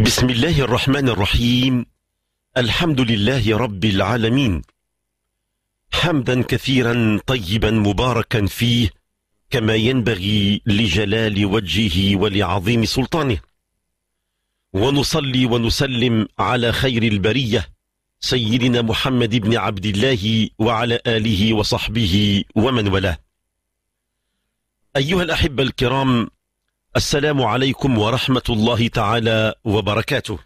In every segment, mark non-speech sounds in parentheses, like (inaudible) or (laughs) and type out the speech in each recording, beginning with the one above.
بسم الله الرحمن الرحيم الحمد لله رب العالمين حمدا كثيرا طيبا مباركا فيه كما ينبغي لجلال وجهه ولعظيم سلطانه ونصلي ونسلم على خير البريه سيدنا محمد بن عبد الله وعلى اله وصحبه ومن والاه ايها الاحبه الكرام السلام عليكم ورحمة الله تعالى وبركاته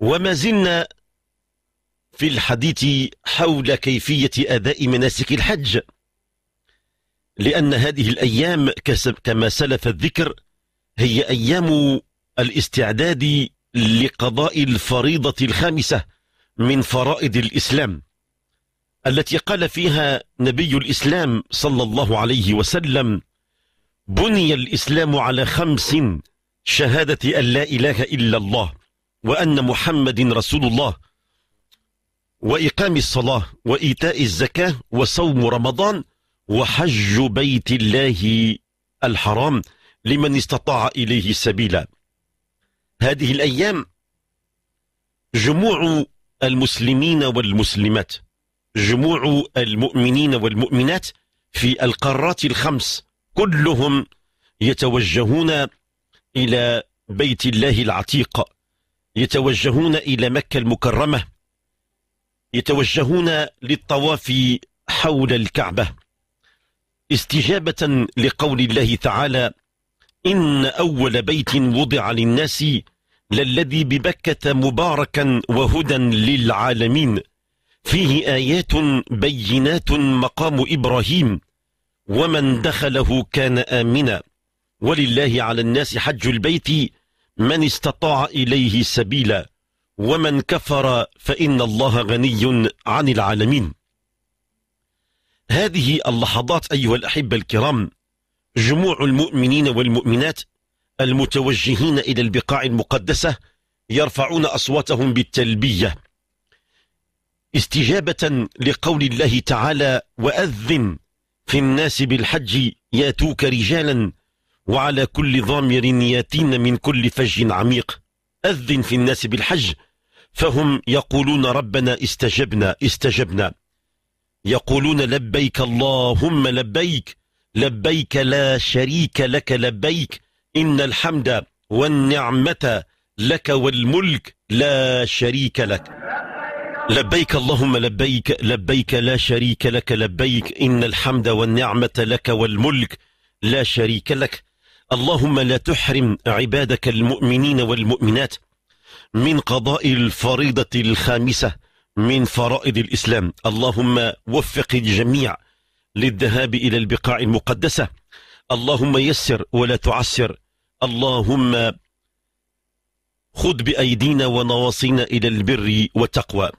وما زلنا في الحديث حول كيفية أداء مناسك الحج لأن هذه الأيام كما سلف الذكر هي أيام الاستعداد لقضاء الفريضة الخامسة من فرائض الإسلام التي قال فيها نبي الإسلام صلى الله عليه وسلم بني الإسلام على خمس شهادة أن لا إله إلا الله وأن محمد رسول الله وإقام الصلاة وإيتاء الزكاة وصوم رمضان وحج بيت الله الحرام لمن استطاع إليه سبيلا هذه الأيام جموع المسلمين والمسلمات جموع المؤمنين والمؤمنات في القارات الخمس كلهم يتوجهون إلى بيت الله العتيق يتوجهون إلى مكة المكرمة يتوجهون للطواف حول الكعبة استجابة لقول الله تعالى إن أول بيت وضع للناس للذي ببكة مباركا وهدى للعالمين فيه آيات بينات مقام إبراهيم ومن دخله كان آمنا ولله على الناس حج البيت من استطاع إليه سبيلا ومن كفر فإن الله غني عن العالمين هذه اللحظات أيها الأحبة الكرام جموع المؤمنين والمؤمنات المتوجهين إلى البقاع المقدسة يرفعون أصواتهم بالتلبية استجابة لقول الله تعالى وأذن في الناس بالحج ياتوك رجالا وعلى كل ضامر ياتين من كل فج عميق أذن في الناس بالحج فهم يقولون ربنا استجبنا استجبنا يقولون لبيك اللهم لبيك لبيك لا شريك لك لبيك إن الحمد والنعمة لك والملك لا شريك لك لبيك اللهم لبيك لبيك لا شريك لك لبيك إن الحمد والنعمة لك والملك لا شريك لك اللهم لا تحرم عبادك المؤمنين والمؤمنات من قضاء الفريضة الخامسة من فرائض الإسلام اللهم وفق الجميع للذهاب إلى البقاع المقدسة اللهم يسر ولا تعسر اللهم خذ بأيدينا ونواصينا إلى البر والتقوى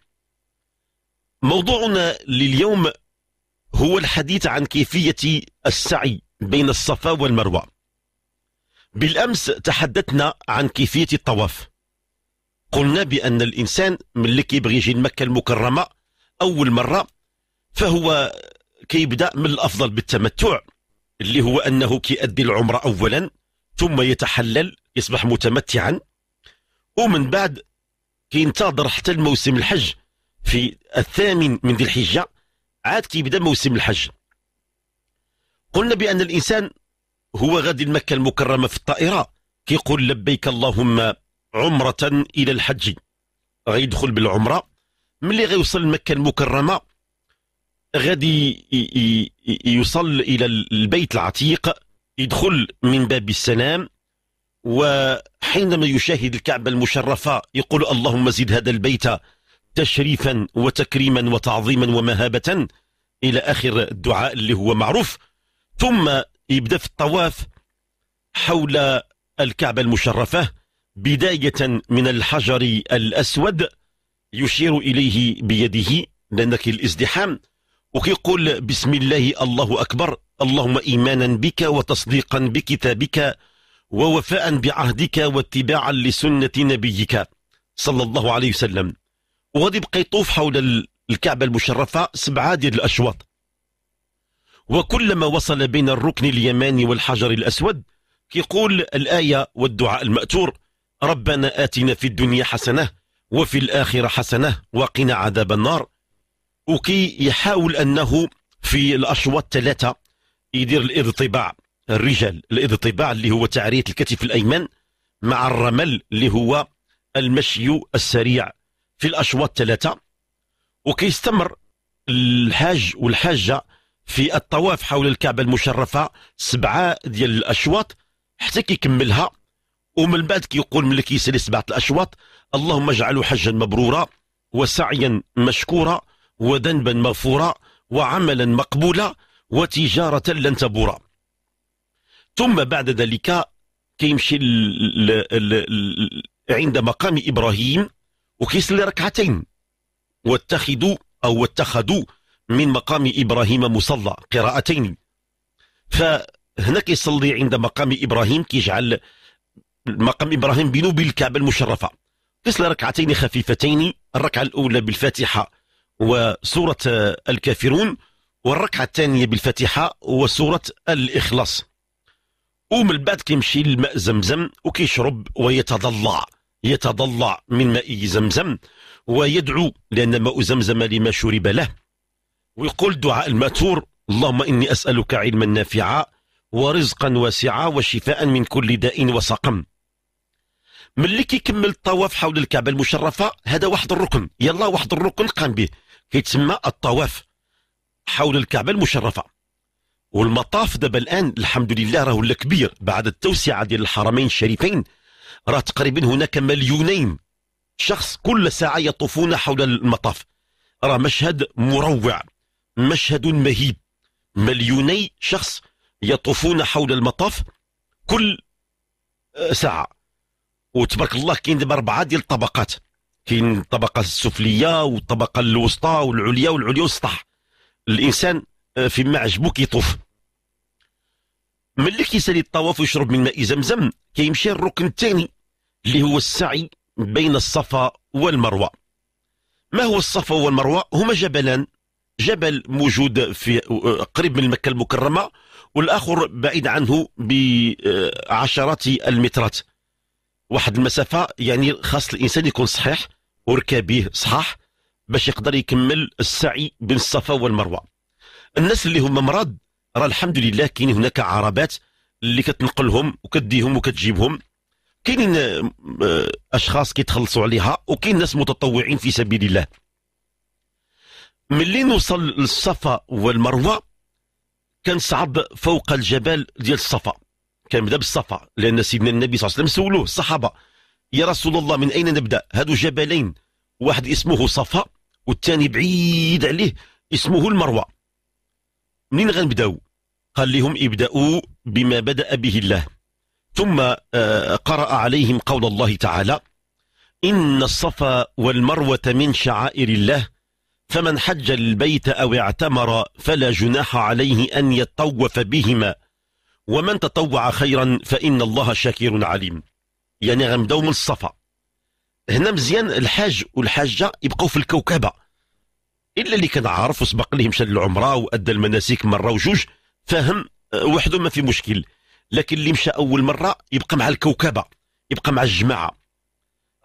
موضوعنا لليوم هو الحديث عن كيفية السعي بين الصفا والمروة بالأمس تحدثنا عن كيفية الطواف قلنا بأن الإنسان من اللي كيبغي يجي لمكة المكرمة أول مرة فهو كيبدأ من الأفضل بالتمتع اللي هو أنه كيأدي العمرة أولا ثم يتحلل يصبح متمتعا ومن بعد كينتظر حتى الموسم الحج في الثامن من ذي الحجة عاد كيبدا موسم الحج قلنا بأن الإنسان هو غادي لمكة المكرمة في الطائرة كيقول لبيك اللهم عمرة إلى الحج غيدخل بالعمرة ملي غيوصل لمكة المكرمة غادي يوصل إلى البيت العتيق يدخل من باب السلام وحينما يشاهد الكعبة المشرفة يقول اللهم زد هذا البيت تشريفا وتكريما وتعظيما ومهابة إلى آخر الدعاء اللي هو معروف ثم يبدأ في الطواف حول الكعبة المشرفة بداية من الحجر الأسود يشير إليه بيده لأنك الازدحام وكيقول بسم الله الله أكبر اللهم إيمانا بك وتصديقا بكتابك ووفاء بعهدك واتباعا لسنة نبيك صلى الله عليه وسلم وغادي يبقى يطوف حول الكعبة المشرفة سبعة ديال الأشواط وكلما وصل بين الركن اليماني والحجر الأسود كيقول الآية والدعاء المأتور ربنا آتنا في الدنيا حسنة وفي الآخرة حسنة وقنا عذاب النار وكي يحاول أنه في الأشواط ثلاثة يدير الاضطباع الرجال الاضطباع اللي هو تعرية الكتف الأيمن مع الرمل اللي هو المشي السريع في الأشواط ثلاثة وكيستمر الحاج والحاجة في الطواف حول الكعبة المشرفة سبعة ديال الأشواط حتى كيكملها ومن بعد كيقول ملي كيسالي سبعة الأشواط اللهم اجعله حجا مبرورا وسعيا مشكورا وذنبا مغفورا وعملا مقبولا وتجارة لن تبورا ثم بعد ذلك كيمشي عند مقام إبراهيم وكيصلي ركعتين واتخذوا أو واتخذوا من مقام إبراهيم مصلى قراءتين فهنا كيصلي عند مقام إبراهيم كيجعل مقام إبراهيم بنوب الكعبة المشرفة كيصلي ركعتين خفيفتين الركعة الأولى بالفاتحة وسورة الكافرون والركعة الثانية بالفاتحة وسورة الإخلاص ومن بعد كيمشي لماء زمزم وكيشرب ويتضلع يتضلع من ماء زمزم ويدعو لأن ماء زمزم لما شرب له ويقول دعاء الماثور اللهم إني أسألك علما نافعا ورزقا واسعا وشفاء من كل داء وسقم ملي كيكمل الطواف حول الكعبة المشرفة هذا واحد الركن يلا واحد الركن قام به كيتسمى الطواف حول الكعبة المشرفة والمطاف دابا الآن الحمد لله راه ولا كبير بعد التوسعة ديال الحرمين الشريفين راه تقريبا هناك مليونين شخص كل ساعة يطوفون حول المطاف راه مشهد مروع مشهد مهيب مليوني شخص يطوفون حول المطاف كل آه، ساعة وتبارك الله كاين دابا أربعة ديال الطبقات كاين الطبقة السفلية والطبقة الوسطى والعليا والعليا والسطح الإنسان آه، فيما عجبو كيطوف ملي كيسالي الطواف ويشرب من ماء زمزم كيمشي الركن الثاني اللي هو السعي بين الصفا والمروة ما هو الصفا والمروة هما جبلان جبل موجود في آه، قريب من مكة المكرمة والآخر بعيد عنه بعشرات آه، المترات واحد المسافة يعني خاص الإنسان يكون صحيح وركابيه صحاح باش يقدر يكمل السعي بين الصفا والمروة الناس اللي هما مرض راه الحمد لله كاين هناك عربات اللي كتنقلهم وكديهم وكتجيبهم كاين آه، اشخاص كيتخلصوا عليها وكاين ناس متطوعين في سبيل الله ملي نوصل للصفا والمروه كنصعد فوق الجبل ديال الصفا كنبدا بالصفا لان سيدنا النبي صلى الله عليه وسلم سولوه الصحابه يا رسول الله من اين نبدا هادو جبلين واحد اسمه صفا والثاني بعيد عليه اسمه المروه منين غنبداو قال لهم ابداوا بما بدا به الله ثم آه، قرأ عليهم قول الله تعالى إن الصفا والمروة من شعائر الله فمن حج البيت أو اعتمر فلا جناح عليه أن يتطوف بهما ومن تطوع خيرا فإن الله شاكر عليم يعني غنبداو من الصفا هنا مزيان الحاج والحاجة يبقوا في الكوكبة إلا اللي كان عارف وسبق ليه مشى للعمرة وأدى المناسك مرة وجوج فهم آه، وحده ما في مشكل لكن اللي مشى اول مره يبقى مع الكوكبه يبقى مع الجماعه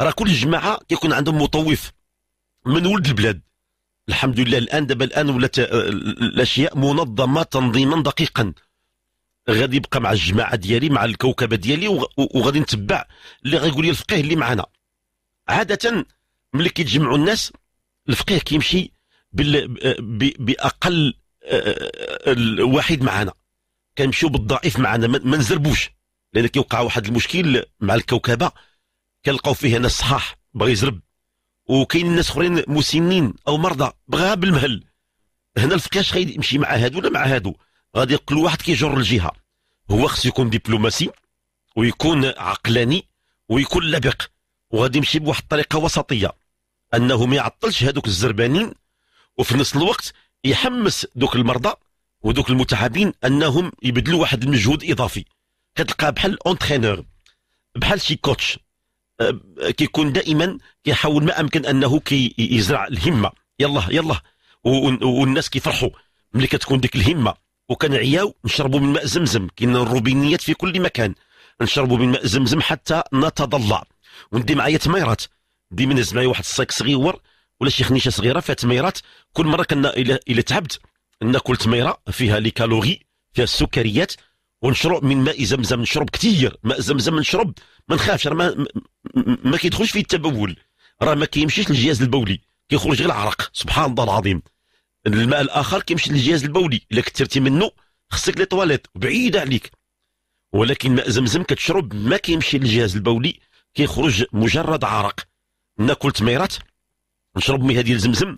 راه كل جماعه كيكون عندهم مطوف من ولد البلاد الحمد لله الان دابا الان ولات آه، الاشياء منظمه تنظيما دقيقا غادي يبقى مع الجماعه ديالي مع الكوكبه ديالي وغادي نتبع اللي غيقول لي الفقيه اللي معنا عاده ملي كيتجمعوا الناس الفقيه كيمشي باقل آه، آه، واحد معنا كنمشيو بالضعيف معنا ما نزربوش لان كيوقع واحد المشكل مع الكوكبه كنلقاو فيه ناس صحاح بغى يزرب وكاين ناس اخرين مسنين او مرضى بغاها بالمهل هنا الفقياش يمشي مع هادو ولا مع هادو غادي كل واحد كيجر الجهه هو خصو يكون دبلوماسي ويكون عقلاني ويكون لبق وغادي يمشي بواحد الطريقه وسطيه انه ما يعطلش هادوك الزربانين وفي نفس الوقت يحمس دوك المرضى ودوك المتعبين انهم يبذلوا واحد المجهود اضافي كتلقاه بحال اونترينور بحال شي كوتش آه، كيكون دائما كيحاول ما امكن انه كيزرع كي الهمه يلا يلا والناس كيفرحوا ملي كتكون ديك الهمه وكنعياو نشربوا من ماء زمزم كاين الروبينيات في كل مكان نشربوا من ماء زمزم حتى نتضلع وندي معايا تميرات ديما نهز معايا واحد الصاك صغيور ولا شي خنيشه صغيره فيها تميرات كل مره كنا الى تعبت ناكل تميره فيها لي كالوري فيها السكريات ونشرب من ماء زمزم نشرب كثير ماء زمزم نشرب ما نخافش راه ما, ما كيدخلش فيه التبول راه ما كيمشيش للجهاز البولي كيخرج غير العرق سبحان الله العظيم الماء الاخر كيمشي للجهاز البولي الا كثرتي منه خصك لي طواليت بعيد عليك ولكن ماء زمزم كتشرب ما كيمشي للجهاز البولي كيخرج مجرد عرق ناكل تميرات نشرب مي هذه الزمزم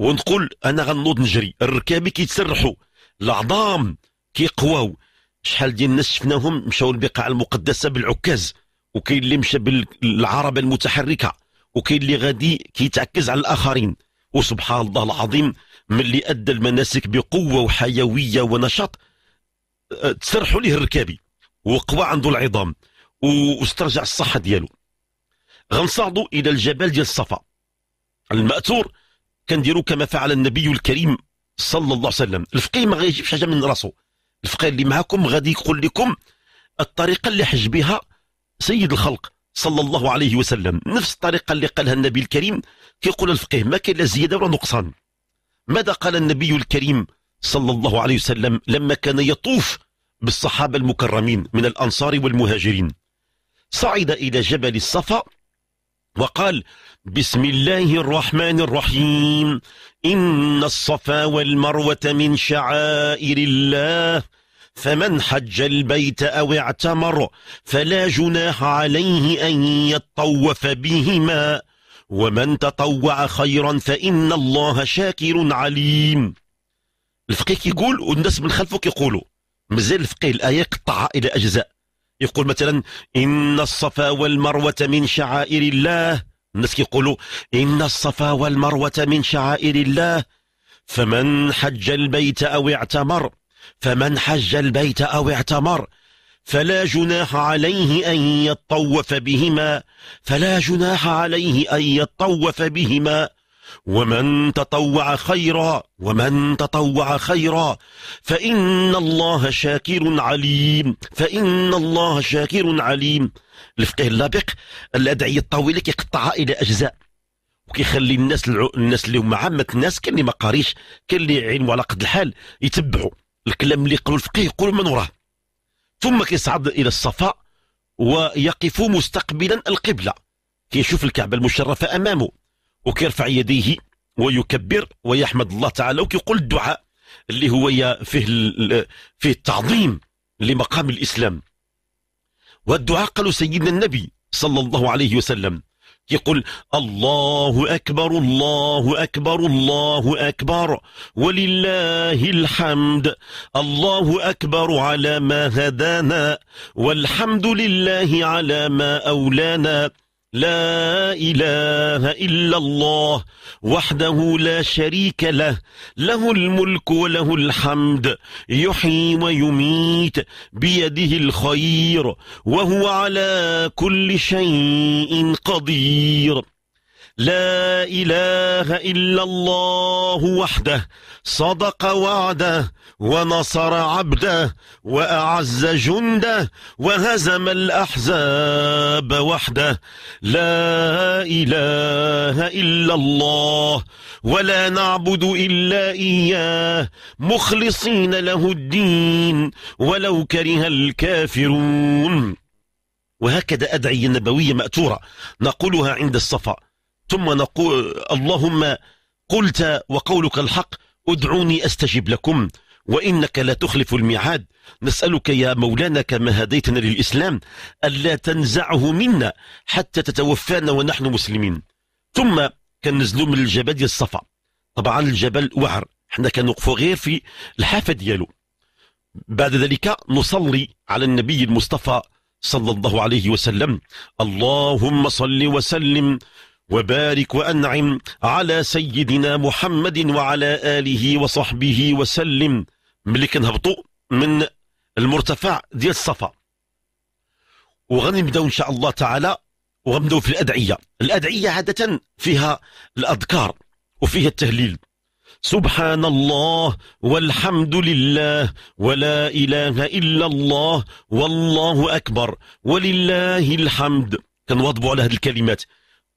ونقول انا غنوض نجري الركابي كيتسرحوا العظام كيقواو شحال ديال الناس شفناهم مشاو البقاع المقدسه بالعكاز وكاين اللي مشى بالعربه المتحركه وكاين اللي غادي كيتعكز على الاخرين وسبحان الله العظيم من اللي ادى المناسك بقوه وحيويه ونشاط أه، تسرحوا ليه الركابي وقوى عنده العظام واسترجع الصحه ديالو غنصعدوا الى الجبل ديال الصفا المأثور كنديروا كما فعل النبي الكريم صلى الله عليه وسلم الفقيه ما غيجيبش حاجه من راسه الفقيه اللي معاكم غادي يقول لكم الطريقه اللي حج بها سيد الخلق صلى الله عليه وسلم نفس الطريقه اللي قالها النبي الكريم كيقول الفقيه ما كاين لا زياده ولا نقصان ماذا قال النبي الكريم صلى الله عليه وسلم لما كان يطوف بالصحابه المكرمين من الانصار والمهاجرين صعد الى جبل الصفا وقال بسم الله الرحمن الرحيم إن الصفا والمروة من شعائر الله فمن حج البيت أو اعتمر فلا جناح عليه أن يطوف بهما ومن تطوع خيرا فإن الله شاكر عليم الفقيه يقول والناس من خلفه يقولوا مازال الفقيه الآية قطع إلى أجزاء يقول مثلا إن الصفا والمروة من شعائر الله الناس كيقولوا إن الصفا والمروة من شعائر الله فمن حج البيت أو اعتمر فمن حج البيت أو اعتمر فلا جناح عليه أن يطوف بهما فلا جناح عليه أن يطوف بهما ومن تطوع خيرا ومن تطوع خيرا فإن الله شاكر عليم فإن الله شاكر عليم الفقيه اللابق الادعيه الطويله كيقطعها الى اجزاء وكيخلي الناس العو... الناس اللي هما عامه الناس كاين اللي ما قاريش كاين اللي علموا على قد الحال يتبعوا الكلام اللي قالوا الفقيه يقولوا من وراه ثم كيصعد الى الصفاء ويقف مستقبلا القبله كيشوف الكعبه المشرفه امامه وكيرفع يديه ويكبر ويحمد الله تعالى وكيقول الدعاء اللي هو فيه فيه التعظيم لمقام الاسلام والدعاء قالوا سيدنا النبي صلى الله عليه وسلم يقول الله أكبر الله أكبر الله أكبر ولله الحمد الله أكبر على ما هدانا والحمد لله على ما أولانا لا إله إلا الله وحده لا شريك له له الملك وله الحمد يحيي ويميت بيده الخير وهو على كل شيء قدير لا إله إلا الله وحده صدق وعده ونصر عبده وأعز جنده وهزم الأحزاب وحده لا إله إلا الله ولا نعبد إلا إياه مخلصين له الدين ولو كره الكافرون وهكذا أدعية نبوية مأتورة نقولها عند الصفا ثم نقول اللهم قلت وقولك الحق ادعوني استجب لكم وإنك لا تخلف الميعاد نسألك يا مولانا كما هديتنا للإسلام ألا تنزعه منا حتى تتوفانا ونحن مسلمين ثم كنزلوا من الجبل ديال الصفا طبعا الجبل وعر حنا كنوقفوا غير في الحافه ديالو بعد ذلك نصلي على النبي المصطفى صلى الله عليه وسلم اللهم صل وسلم وبارك وأنعم على سيدنا محمد وعلى آله وصحبه وسلم ملي كنهبطوا من المرتفع ديال الصفا وغنبداو إن شاء الله تعالى وغنبداو في الأدعية الأدعية عادة فيها الأذكار وفيها التهليل سبحان الله والحمد لله ولا إله إلا الله والله أكبر ولله الحمد كنواظبوا على هذه الكلمات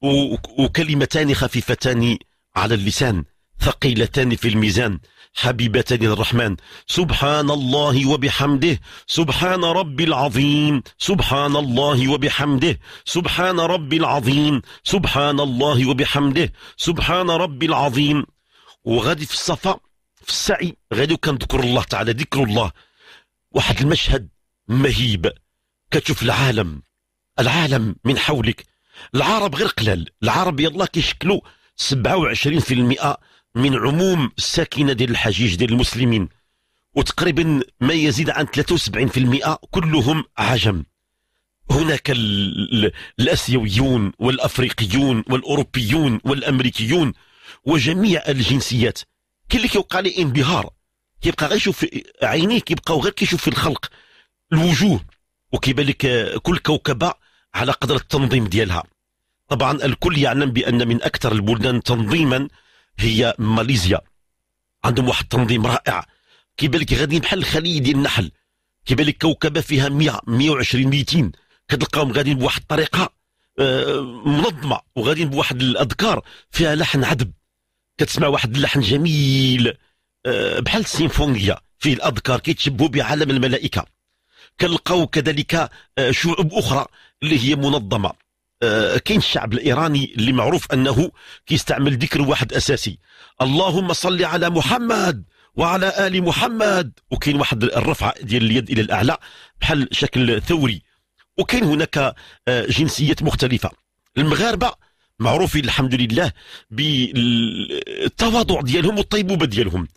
وكلمتان خفيفتان على اللسان ثقيلتان في الميزان حبيبتان الرحمن سبحان الله وبحمده سبحان رب العظيم سبحان الله وبحمده سبحان رب العظيم سبحان الله وبحمده سبحان رب العظيم وغادي في الصفا في السعي غادي كنذكر الله تعالى ذكر الله واحد المشهد مهيب كتشوف العالم العالم من حولك العرب غير قلال العرب يلا كيشكلوا 27% من عموم الساكنه ديال الحجيج ديال المسلمين وتقريبا ما يزيد عن 73% كلهم عجم هناك الاسيويون والافريقيون والاوروبيون والامريكيون وجميع الجنسيات كاين اللي كيوقع لي انبهار كيبقى غير يشوف عينيه كيبقاو غير كيشوف في الخلق الوجوه وكيبان لك كل كوكبه على قدر التنظيم ديالها طبعا الكل يعلم بأن من أكثر البلدان تنظيما هي ماليزيا عندهم واحد التنظيم رائع كي بالك غادي بحال الخلية ديال النحل كي بالك كوكبه فيها 100 120 200 كتلقاهم غاديين بواحد الطريقه آه، منظمه وغاديين بواحد الاذكار فيها لحن عذب كتسمع واحد اللحن جميل آه، بحال السيمفونيه فيه الاذكار كيتشبهوا بعالم الملائكه كنلقاو كذلك آه، شعوب اخرى اللي هي منظمه آه، كاين الشعب الايراني اللي معروف انه كيستعمل ذكر واحد اساسي اللهم صل على محمد وعلى ال محمد وكاين واحد الرفعه ديال اليد الى الاعلى بحال شكل ثوري وكاين هناك آه، جنسيات مختلفه المغاربه معروفين الحمد لله بالتواضع ديالهم والطيبوبه ديالهم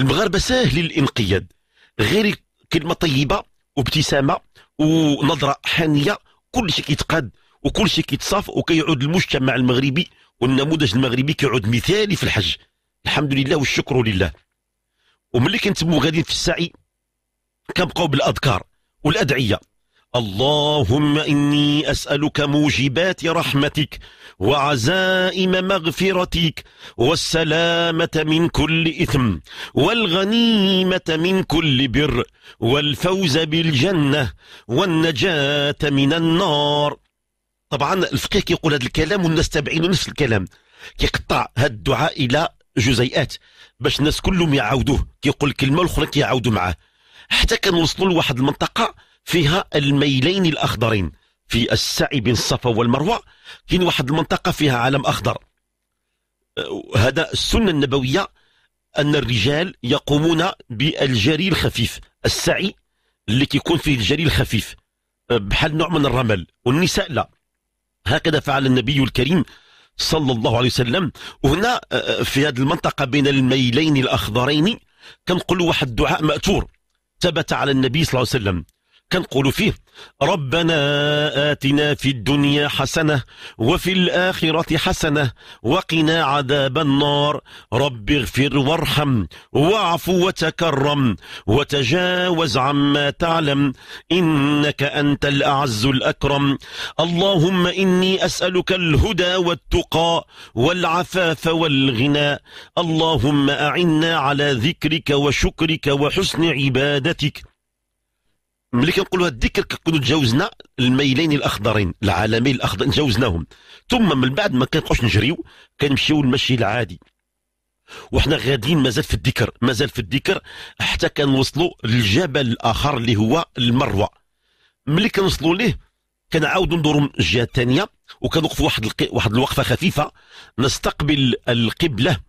المغاربه ساهلين الانقياد غير كلمه طيبه وابتسامه ونظره حانيه كل شيء كيتقاد وكل شيء كيتصاف وكيعود المجتمع المغربي والنموذج المغربي كيعود مثالي في الحج الحمد لله والشكر لله وملي كنتمو غاديين في السعي كنبقاو بالاذكار والادعيه اللهم إني أسألك موجبات رحمتك وعزائم مغفرتك والسلامة من كل إثم والغنيمة من كل بر والفوز بالجنة والنجاة من النار طبعا الفقيه كيقول هذا الكلام والناس تابعينه نفس الكلام كيقطع هذا الدعاء الى جزيئات باش الناس كلهم يعاودوه كيقول كلمه الاخرى كيعاودوا معاه حتى كنوصلوا لواحد المنطقه فيها الميلين الاخضرين في السعي بين الصفا والمروه كاين واحد المنطقه فيها علم اخضر أه، هذا السنه النبويه ان الرجال يقومون بالجري الخفيف السعي اللي كيكون فيه الجري الخفيف أه، بحال نوع من الرمل والنساء لا هكذا فعل النبي الكريم صلى الله عليه وسلم وهنا آه، آه، في هذه المنطقة بين الميلين الأخضرين كنقولوا واحد الدعاء مأثور ثبت على النبي صلى الله عليه وسلم كنقولوا فيه ربنا آتنا في الدنيا حسنة وفي الآخرة حسنة وقنا عذاب النار رب اغفر وارحم واعف وتكرم وتجاوز عما تعلم إنك أنت الأعز الأكرم اللهم إني أسألك الهدى والتقى والعفاف والغنى اللهم أعنا على ذكرك وشكرك وحسن عبادتك ملي كنقولوا هاد الذكر كنكونوا تجاوزنا الميلين الاخضرين العالمين الاخضرين تجاوزناهم ثم من بعد ما كنبقاوش نجريو كنمشيو للمشي العادي وحنا غاديين مازال في الذكر مازال في الذكر حتى كنوصلوا للجبل الاخر اللي هو المروه ملي كنوصلوا ليه كنعاودوا ندوروا من الجهه الثانيه وكنوقفوا واحد الق... واحد الوقفه خفيفه نستقبل القبله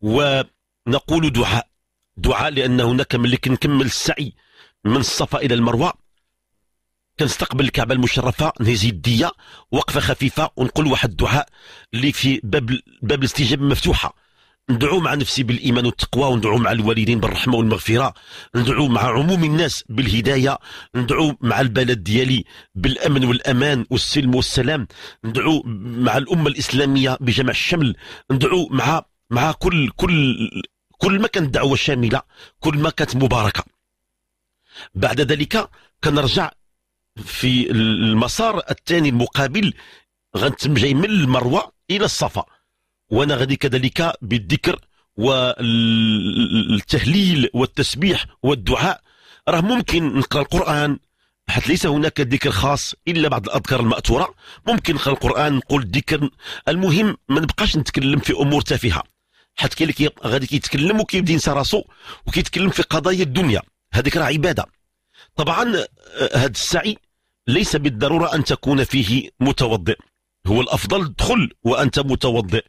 ونقول دعاء دعاء لان هناك ملي كنكمل السعي من الصفا إلى المروة كنستقبل الكعبة المشرفة نزيد الديه وقفة خفيفة ونقول واحد الدعاء اللي في باب باب الاستجابة مفتوحة ندعو مع نفسي بالإيمان والتقوى وندعو مع الوالدين بالرحمة والمغفرة ندعو مع عموم الناس بالهداية ندعو مع البلد ديالي بالأمن والأمان والسلم والسلام ندعو مع الأمة الإسلامية بجمع الشمل ندعو مع مع كل كل كل ما كانت دعوة شاملة كل ما كانت مباركة بعد ذلك كنرجع في المسار الثاني المقابل غنتم جاي من المروه الى الصفا وانا غادي كذلك بالذكر والتهليل والتسبيح والدعاء راه ممكن نقرا القران حيث ليس هناك ذكر خاص الا بعض الاذكار الماثوره ممكن نقرا القران نقول الذكر المهم ما نبقاش نتكلم في امور تافهه حيت كاين اللي غادي كيتكلم وكيبدا ينسى راسو وكيتكلم في قضايا الدنيا هذيك راه عباده طبعا آه، هذا السعي ليس بالضروره ان تكون فيه متوضئ هو الافضل ادخل وانت متوضئ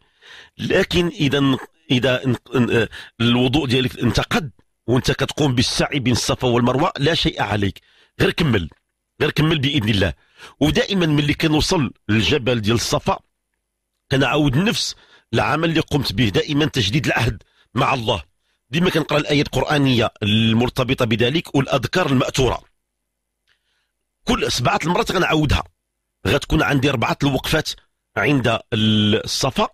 لكن اذا اذا آه، الوضوء ديالك انتقد وانت كتقوم بالسعي بين الصفا والمروه لا شيء عليك غير كمل غير كمل باذن الله ودائما ملي كنوصل للجبل ديال الصفا كنعاود نفس العمل اللي قمت به دائما تجديد العهد مع الله ديما كنقرا الايات القرانيه المرتبطه بذلك والاذكار الماثوره كل سبعه المرات غنعاودها غتكون عندي اربعه الوقفات عند الصفا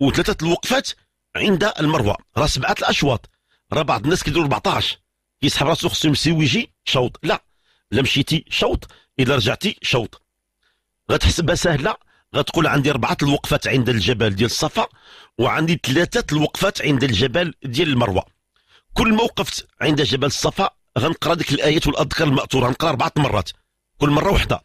وثلاثه الوقفات عند المروه راه سبعه الاشواط راه بعض الناس كيديروا 14 كيسحب راسو خصو يمشي ويجي شوط لا لا مشيتي شوط الا رجعتي شوط غتحسبها سهله غتقول عندي أربعة الوقفات عند الجبل ديال الصفا وعندي ثلاثة الوقفات عند الجبل ديال المروة كل ما وقفت عند جبل الصفا غنقرا ديك الآيات والأذكار المأثورة غنقرا أربعة مرات كل مرة وحدة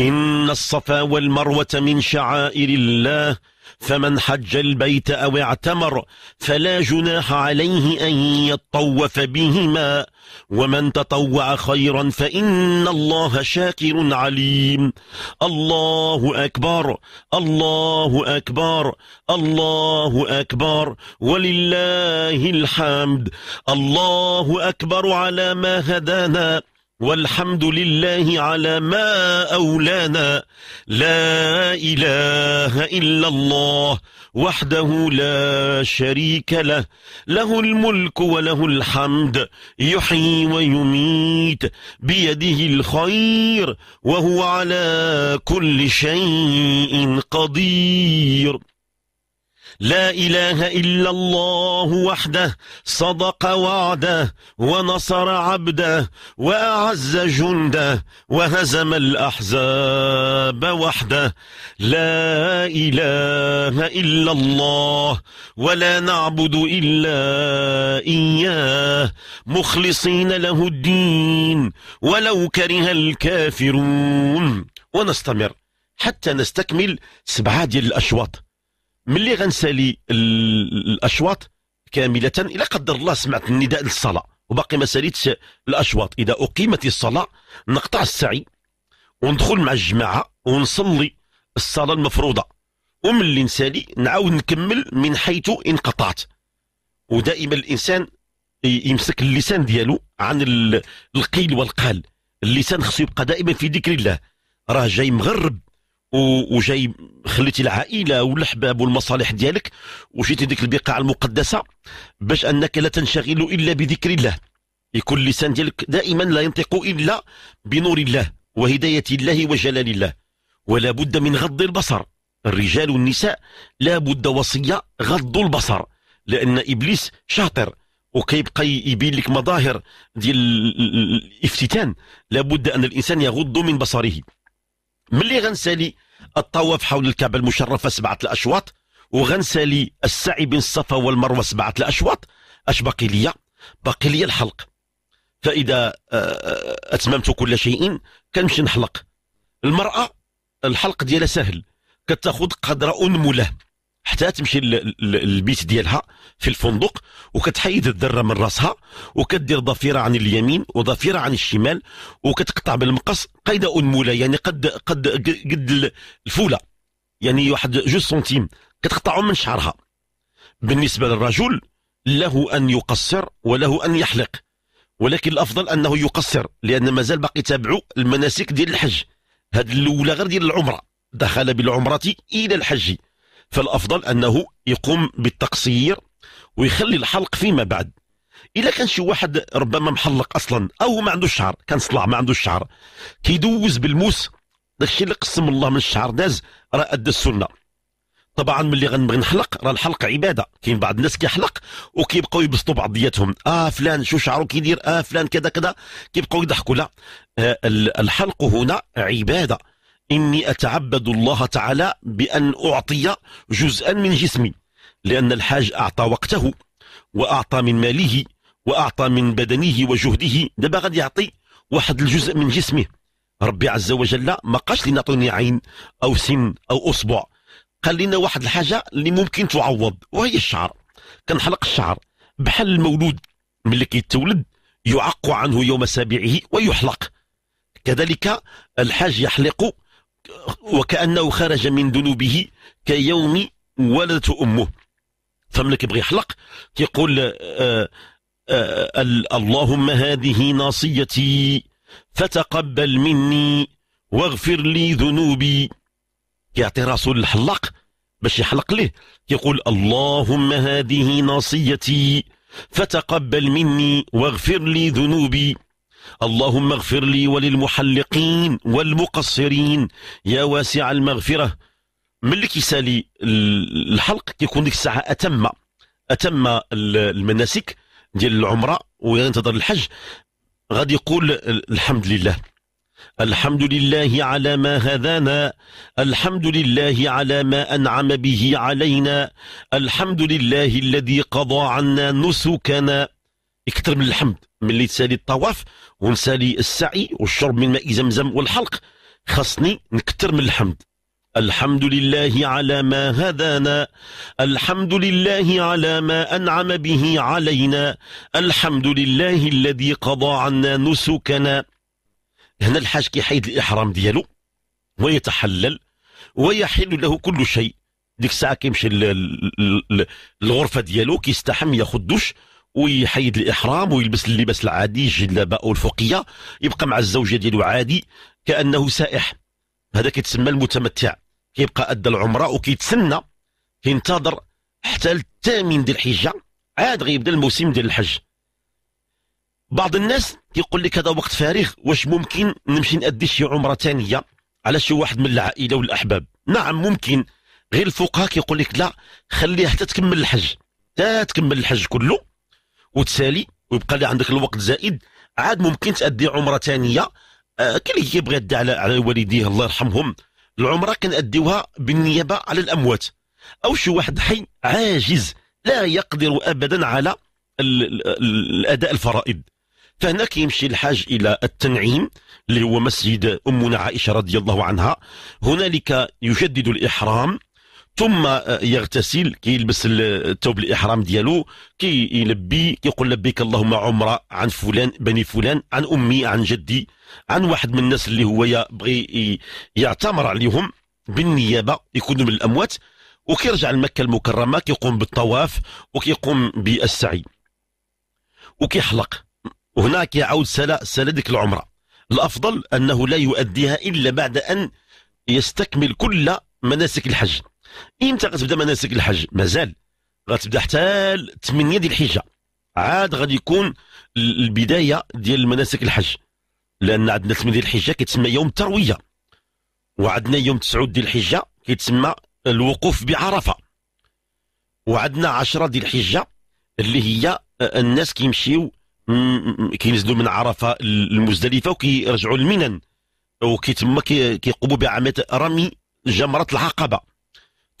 إن الصفا والمروة من شعائر الله فمن حج البيت أو اعتمر فلا جناح عليه أن يطوف بهما ومن تطوع خيرا فإن الله شاكر عليم الله أكبر الله أكبر الله أكبر ولله الحمد الله أكبر على ما هدانا والحمد لله على ما أولانا لا إله إلا الله وحده لا شريك له له الملك وله الحمد يحيي ويميت بيده الخير وهو على كل شيء قدير لا إله إلا الله وحده صدق وعده ونصر عبده وأعز جنده وهزم الأحزاب وحده لا إله إلا الله ولا نعبد إلا إياه مخلصين له الدين ولو كره الكافرون ونستمر حتى نستكمل سبعة ديال الأشواط ملي غنسالي الاشواط كامله الا قدر الله سمعت النداء للصلاه وباقي ما ساليتش الاشواط اذا اقيمت الصلاه نقطع السعي وندخل مع الجماعه ونصلي الصلاه المفروضه وملي نسالي نعاود نكمل من حيث انقطعت ودائما الانسان يمسك اللسان ديالو عن القيل والقال اللسان خصو يبقى دائما في ذكر الله راه جاي مغرب وجاي خليتي العائله والاحباب والمصالح ديالك وجيتي ديك البقاع المقدسه باش انك لا تنشغل الا بذكر الله يكون اللسان ديالك دائما لا ينطق الا بنور الله وهدايه الله وجلال الله ولا بد من غض البصر الرجال والنساء لا بد وصيه غض البصر لان ابليس شاطر وكيبقى يبين لك مظاهر ديال الافتتان لابد ان الانسان يغض من بصره ملي غنسالي الطواف حول الكعبة المشرفة سبعة الأشواط وغنسالي السعي بين الصفا والمروة سبعة الأشواط أش باقي ليا باقي ليا الحلق فإذا آه، آه، أتممت كل شيء كنمشي نحلق المرأة الحلق ديالها سهل كتاخذ قدر أنمله حتى تمشي للبيت ديالها في الفندق وكتحيد الذره من راسها وكدير ضفيره عن اليمين وضفيره عن الشمال وكتقطع بالمقص قيد انموله يعني قد قد قد الفوله يعني واحد جوج سنتيم كتقطعهم من شعرها بالنسبه للرجل له ان يقصر وله ان يحلق ولكن الافضل انه يقصر لان مازال باقي تابعوا المناسك ديال الحج هذه الاولى غير ديال العمره دخل بالعمره الى الحج فالافضل انه يقوم بالتقصير ويخلي الحلق فيما بعد الا كان شي واحد ربما محلق اصلا او ما عندوش شعر كان صلع ما عندوش شعر كيدوز بالموس داكشي اللي قسم الله من الشعر داز راه ادى السنه طبعا ملي غنبغي نحلق راه الحلق عباده كاين بعض الناس كيحلق وكيبقاو يبسطوا بعضياتهم اه فلان شو شعره كيدير اه فلان كذا كذا كيبقاو يضحكوا لا آه الحلق هنا عباده إني أتعبد الله تعالى بأن أعطي جزءا من جسمي لأن الحاج أعطى وقته وأعطى من ماله وأعطى من بدنه وجهده دابا غادي يعطي واحد الجزء من جسمه ربي عز وجل ما قالش لنا عطوني عين أو سن أو أصبع قال لنا واحد الحاجة اللي ممكن تعوض وهي الشعر كنحلق الشعر بحال المولود ملي كيتولد يعق عنه يوم سابعه ويحلق كذلك الحاج يحلق وكأنه خرج من ذنوبه كيوم ولدت أمه فمنك كيبغي يحلق كيقول آه، آه، اللهم هذه ناصيتي فتقبل مني واغفر لي ذنوبي كيعطي راسه للحلاق باش يحلق ليه كيقول اللهم هذه ناصيتي فتقبل مني واغفر لي ذنوبي اللهم اغفر لي وللمحلقين والمقصرين يا واسع المغفرة من اللي كيسالي الحلق كيكون ديك الساعة أتم أتم المناسك ديال العمرة وينتظر الحج غادي يقول الحمد لله الحمد لله على ما هدانا الحمد لله على ما أنعم به علينا الحمد لله الذي قضى عنا نسكنا اكثر من الحمد ملي تسالي الطواف ونسالي السعي والشرب من ماء زمزم والحلق خصني نكتر من الحمد الحمد لله على ما هدانا الحمد لله على ما أنعم به علينا الحمد لله الذي قضى عنا نسكنا هنا الحاج كيحيد الإحرام ديالو ويتحلل ويحل له كل شيء ديك الساعة كيمشي للغرفة ديالو كيستحم ياخد دوش ويحيد الاحرام ويلبس اللباس العادي الجلابه او الفوقيه يبقى مع الزوجه ديالو عادي كانه سائح هذا كيتسمى المتمتع كيبقى ادى العمره وكيتسنى كينتظر حتى الثامن ديال الحجه عاد غيبدا الموسم ديال الحج بعض الناس يقول لك هذا وقت فارغ واش ممكن نمشي نادي شي عمره ثانيه على شي واحد من العائله والاحباب نعم ممكن غير الفقهاء كيقول لك لا خليه حتى تكمل الحج حتى تكمل الحج كله وتسالي ويبقى لي عندك الوقت زائد عاد ممكن تأدي عمره ثانيه آه، كاين اللي كيبغي يدي على على والديه الله يرحمهم العمره كنأديوها بالنيابه على الاموات او شي واحد حي عاجز لا يقدر ابدا على الاداء الفرائض فهنا كيمشي الحاج الى التنعيم اللي هو مسجد امنا عائشه رضي الله عنها هنالك يجدد الاحرام ثم آه، يغتسل كيلبس الثوب الاحرام ديالو كي كيقول لبيك اللهم عمره عن فلان بني فلان عن امي عن جدي عن واحد من الناس اللي هو يبغي يعتمر عليهم بالنيابه يكونوا من الاموات وكيرجع لمكه المكرمه كيقوم بالطواف وكيقوم بالسعي وكيحلق وهنا كيعاود سلا سلا ديك العمره الافضل انه لا يؤديها الا بعد ان يستكمل كل مناسك الحج امتى غتبدا مناسك الحج مازال غتبدا حتى 8 ديال الحجه عاد غادي يكون البدايه ديال مناسك الحج لان عندنا 8 ديال الحجه كيتسمى يوم الترويه وعندنا يوم 9 ديال الحجه كيتسمى الوقوف بعرفه وعندنا 10 ديال الحجه اللي هي آه، الناس كيمشيو كينزلوا من عرفه المزدلفه وكيرجعوا لمنن وكيتما كيقوموا بعمليه رمي جمره العقبه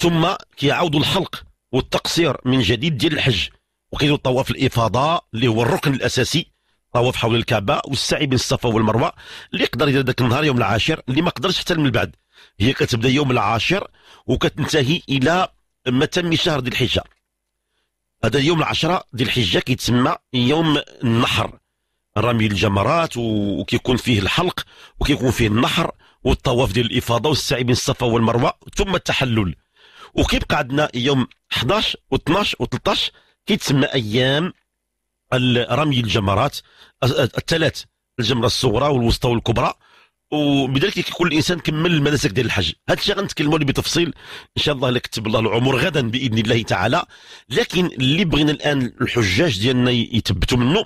ثم كيعاودوا الحلق والتقصير من جديد ديال الحج وكيديروا طواف الافاضه اللي هو الركن الاساسي طواف حول الكعبه والسعي بين الصفا والمروه اللي يقدر يدير ذاك النهار يوم العاشر اللي ما قدرش حتى من بعد هي كتبدا يوم العاشر وكتنتهي الى ما تم شهر ذي الحجه هذا يوم العشره ذي الحجه كيتسمى يوم النحر رمي الجمرات وكيكون فيه الحلق وكيكون فيه النحر والطواف ديال الافاضه والسعي بين الصفا والمروه ثم التحلل وكيبقى عندنا يوم 11 و12 و13 كيتسمى ايام رمي الجمرات الثلاث الجمره الصغرى والوسطى والكبرى وبذلك كيكون الانسان كمل المناسك ديال الحج هذا الشيء غنتكلموا عليه بتفصيل ان شاء الله اللي كتب الله العمر غدا باذن الله تعالى لكن اللي بغينا الان الحجاج ديالنا يثبتوا منه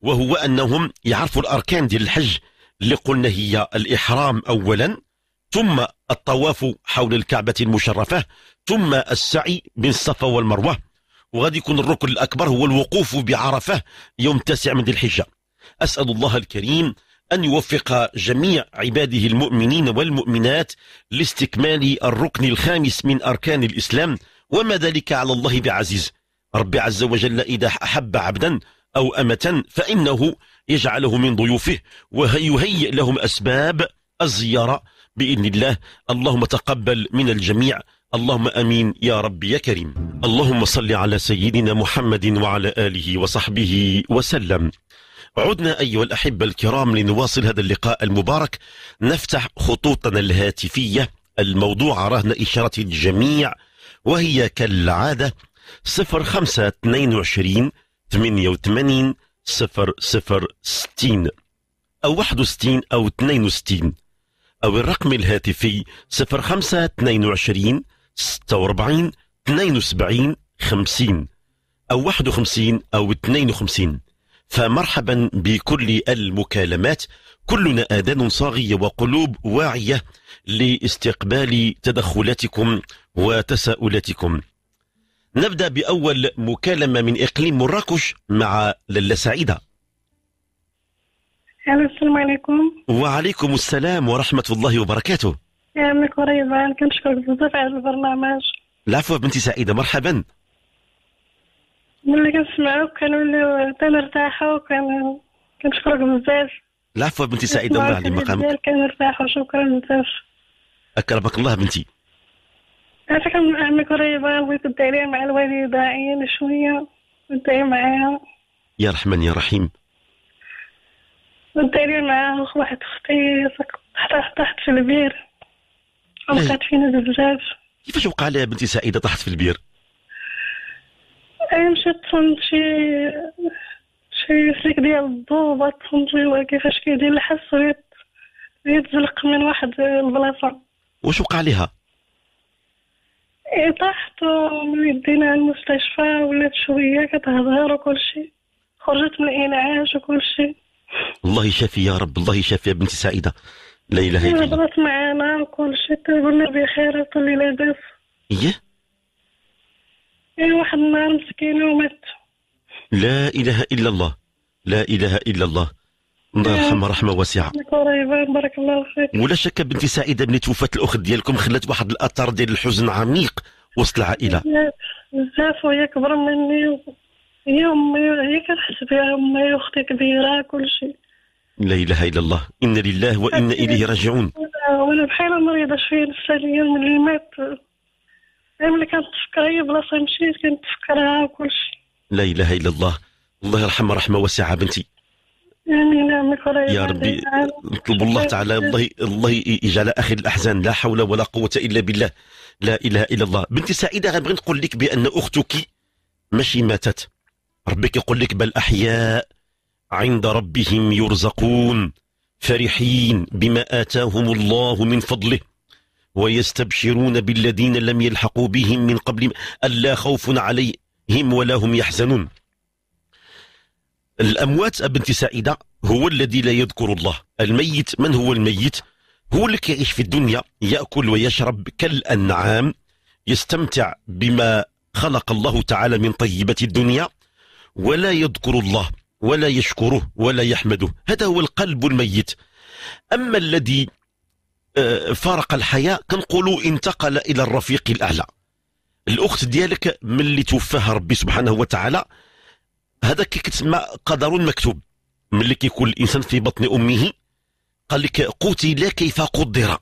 وهو انهم يعرفوا الاركان ديال الحج اللي قلنا هي الاحرام اولا ثم الطواف حول الكعبه المشرفه ثم السعي بين الصفا والمروة وغادي يكون الركن الأكبر هو الوقوف بعرفة يوم تاسع من ذي الحجة أسأل الله الكريم أن يوفق جميع عباده المؤمنين والمؤمنات لاستكمال الركن الخامس من أركان الإسلام وما ذلك على الله بعزيز رب عز وجل إذا أحب عبدا أو أمة فإنه يجعله من ضيوفه ويهيئ لهم أسباب الزيارة بإذن الله اللهم تقبل من الجميع اللهم امين يا رب يا كريم اللهم صل على سيدنا محمد وعلى اله وصحبه وسلم عدنا أيها الأحبة الكرام لنواصل هذا اللقاء المبارك نفتح خطوطنا الهاتفية الموضوع رهن إشارة الجميع وهي كالعادة 0522 88 0060 أو 61 أو 62 أو الرقم الهاتفي 0522 46 72 50 أو 51 أو 52 فمرحبا بكل المكالمات كلنا آذان صاغية وقلوب واعية لاستقبال تدخلاتكم وتساؤلاتكم نبدأ بأول مكالمة من إقليم مراكش مع للا سعيدة السلام عليكم وعليكم السلام ورحمة الله وبركاته كنشكرك بزاف على البرنامج العفو بنتي سعيده مرحبا ملي كنسمعوك كنوليو تنرتاحوا وكان كنشكرك بزاف العفو بنتي سعيده الله على مقامك كنرتاحوا شكرا بزاف اكرمك الله بنتي عافاك عمي قريبة بغيت تدعي مع الوالده عيانه شويه وتدعي معاها يا رحمن يا رحيم وداري معاها واحد اختي تحت في البير وقعت إيه. فينا بزاف كيفاش وقع لها بنتي سعيده طاحت في البير؟ أي مشيت تصنت شي شي فليك ديال الضو وبعد تصنت لي كيفاش كيدير الحس وهي تزلق من واحد البلاصه واش وقع لها؟ إيه، طاحت وملي دينا المستشفى ولات شويه كتهضر وكل شيء خرجت من الانعاش وكل شيء الله يشافي يا رب الله يشافي يا بنتي سعيده ليلى إيه، هي هضرت معانا وكل شيء تقول بخير وكل اللي لاباس ايه اي واحد النهار مسكينه ومات لا اله الا الله لا اله الا الله الله إيه. يرحمها رحمه واسعه بارك الله فيك ولا شك بنتي سعيده بنت وفاه الاخت ديالكم خلات واحد الاثر ديال الحزن عميق وسط العائله بزاف وهي كبر مني هي امي هي كنحس بها امي واختي كبيره كل شيء لا إله إلا الله إن لله وإنا إليه راجعون وأنا بحال مريضة شوية نفسانيا من اللي مات أنا اللي كانت تفكر أي بلاصة مشيت كانت تفكرها وكل شيء لا إله إلا الله الله يرحمها رحمة واسعة بنتي يا ربي نطلب الله تعالى الله الله يجعل اخر الاحزان لا حول ولا قوه الا بالله لا اله الا الله بنتي سعيده غنبغي نقول لك بان اختك ماشي ماتت ربك يقول لك بل احياء عند ربهم يرزقون فرحين بما آتاهم الله من فضله ويستبشرون بالذين لم يلحقوا بهم من قبل ألا خوف عليهم ولا هم يحزنون الأموات بنت سعيدة هو الذي لا يذكر الله الميت من هو الميت هو اللي كيعيش في الدنيا يأكل ويشرب كالأنعام يستمتع بما خلق الله تعالى من طيبة الدنيا ولا يذكر الله ولا يشكره ولا يحمده هذا هو القلب الميت أما الذي آه، فارق الحياة كنقولوا انتقل إلى الرفيق الأعلى الأخت ديالك من اللي توفاها ربي سبحانه وتعالى هذا كي كتسمى قدر مكتوب ملي كيكون الإنسان في بطن أمه قال لك قتل كيف قدر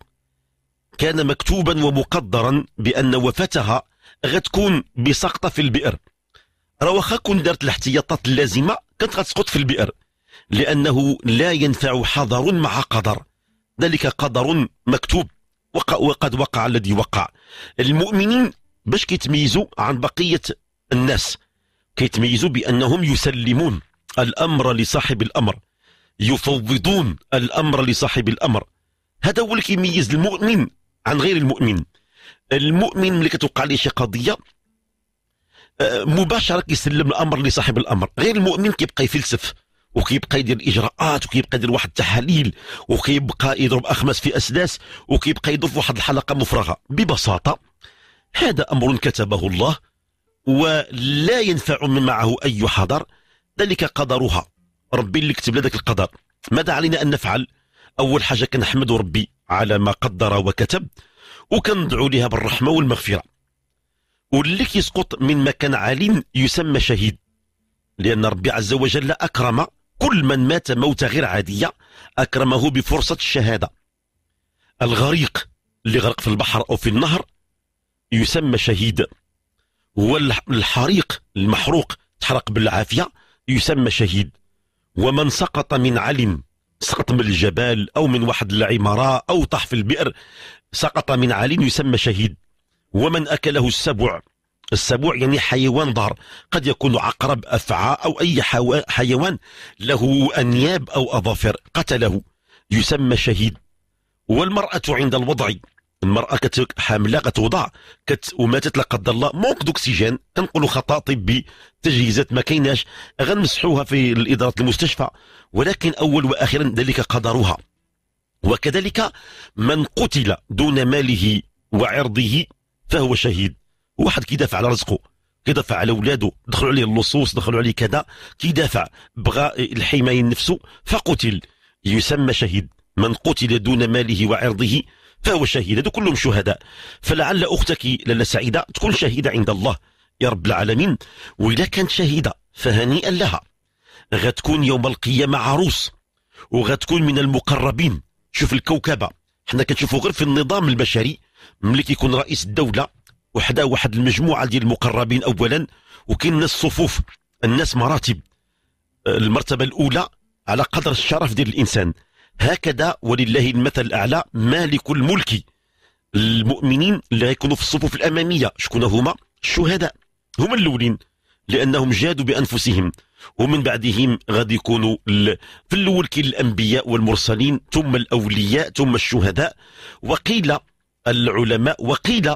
كان مكتوبا ومقدرا بأن وفاتها غتكون بسقطة في البئر راه واخا كون دارت الاحتياطات اللازمه كانت غتسقط في البئر لانه لا ينفع حذر مع قدر ذلك قدر مكتوب وقد وقع الذي وقع المؤمنين باش كيتميزوا عن بقيه الناس كيتميزوا بانهم يسلمون الامر لصاحب الامر يفوضون الامر لصاحب الامر هذا هو اللي كيميز المؤمن عن غير المؤمن المؤمن ملي كتوقع عليه شي قضيه مباشره كيسلم الامر لصاحب الامر غير المؤمن كيبقى يفلسف وكيبقى يدير اجراءات وكيبقى يدير واحد التحاليل وكيبقى يضرب اخماس في اسداس وكيبقى يضرب واحد الحلقه مفرغه ببساطه هذا امر كتبه الله ولا ينفع من معه اي حذر ذلك قدرها ربي اللي كتب لذاك القدر ماذا علينا ان نفعل اول حاجه كنحمد ربي على ما قدر وكتب وكندعو لها بالرحمه والمغفره واللي يسقط من مكان عال يسمى شهيد لأن ربي عز وجل أكرم كل من مات موتة غير عادية أكرمه بفرصة الشهادة الغريق اللي غرق في البحر أو في النهر يسمى شهيد والحريق المحروق تحرق بالعافية يسمى شهيد ومن سقط من علم سقط من الجبال أو من واحد العمارة أو طاح في البئر سقط من علم يسمى شهيد ومن أكله السبع السبوع يعني حيوان ظهر قد يكون عقرب أفعى أو أي حيوان له أنياب أو أظافر قتله يسمى شهيد والمرأة عند الوضع المرأة كت حاملة كتوضع كت وماتت لا قدر الله موك دوكسيجين كنقولوا خطأ طبي تجهيزات ما كايناش غنمسحوها في إدارة المستشفى ولكن أول وأخيرا ذلك قدرها وكذلك من قتل دون ماله وعرضه فهو شهيد واحد كيدافع على رزقه كيدافع على ولاده دخلوا عليه اللصوص دخلوا عليه كذا كيدافع بغى الحماية نفسه فقتل يسمى شهيد من قتل دون ماله وعرضه فهو شهيد هذو كلهم شهداء فلعل أختك لاله سعيدة تكون شهيدة عند الله يا رب العالمين وإذا كانت شهيدة فهنيئا لها غتكون يوم القيامة عروس وغتكون من المقربين شوف الكوكبة حنا كنشوفوا غير في النظام البشري ملي كيكون رئيس الدوله وحدا واحد المجموعه ديال المقربين اولا وكاين الناس صفوف الناس مراتب آه، المرتبه الاولى على قدر الشرف ديال الانسان هكذا ولله المثل الاعلى مالك الملك المؤمنين اللي غيكونوا في الصفوف الاماميه شكون هما الشهداء هما الاولين لأنهم جادوا بأنفسهم ومن بعدهم غادي يكونوا في الأول كاين الأنبياء والمرسلين ثم الأولياء ثم الشهداء وقيل العلماء وقيل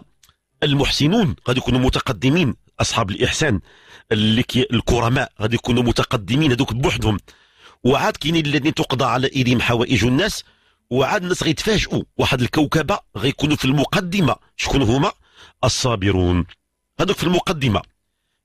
المحسنون غادي يكونوا متقدمين أصحاب الإحسان اللي الكرماء غادي يكونوا متقدمين هذوك بوحدهم وعاد كاينين الذين تقضى على ايديهم حوائج الناس وعاد الناس غيتفاجئوا واحد الكوكبه غيكونوا في المقدمه شكون هما الصابرون هذوك في المقدمه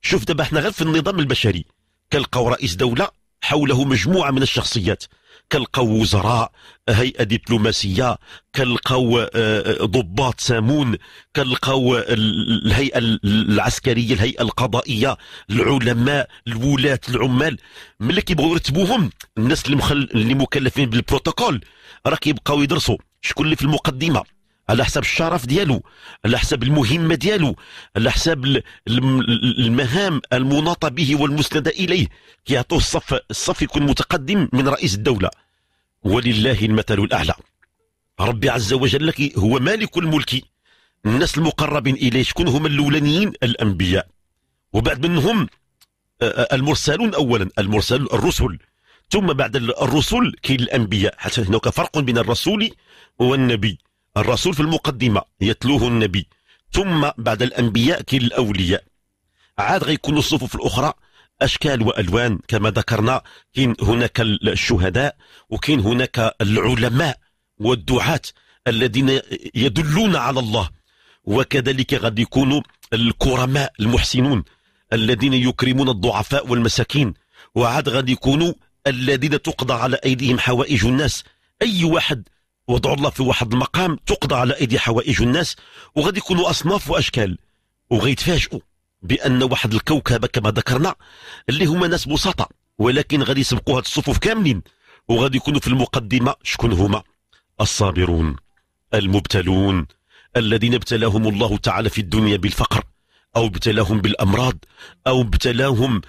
شوف دابا حنا غير في النظام البشري كنلقاو رئيس دوله حوله مجموعه من الشخصيات كنلقاو وزراء هيئه دبلوماسيه كنلقاو آه، آه، ضباط سامون كنلقاو الهيئه العسكريه الهيئه القضائيه العلماء الولاة العمال ملي كيبغيو يرتبوهم الناس اللي, مخل... اللي مكلفين بالبروتوكول راه كيبقاو يدرسوا شكون اللي في المقدمه على حساب الشرف ديالو على حساب المهمة ديالو على حساب المهام المناطة به والمسندة إليه كيعطوه الصف الصف يكون متقدم من رئيس الدولة ولله المثل الأعلى ربي عز وجل هو مالك الملك الناس المقربين إليه شكون هما الأولانيين الأنبياء وبعد منهم المرسلون أولا المرسل الرسل ثم بعد الرسل كاين الأنبياء حتى هناك فرق بين الرسول والنبي الرسول في المقدمة يتلوه النبي ثم بعد الأنبياء كاين الأولياء عاد غيكونوا الصفوف الأخرى أشكال وألوان كما ذكرنا كاين هناك الشهداء وكاين هناك العلماء والدعاة الذين يدلون على الله وكذلك غادي يكونوا الكرماء المحسنون الذين يكرمون الضعفاء والمساكين وعاد غادي يكونوا الذين تقضى على أيديهم حوائج الناس أي واحد وضع الله في واحد المقام تقضى على ايدي حوائج الناس وغادي يكونوا اصناف واشكال وغيتفاجئوا بان واحد الكوكبه كما ذكرنا اللي هما ناس بسطاء ولكن غادي يسبقوا هاد الصفوف كاملين وغادي يكونوا في المقدمه شكون هما الصابرون المبتلون الذين ابتلاهم الله تعالى في الدنيا بالفقر او ابتلاهم بالامراض او ابتلاهم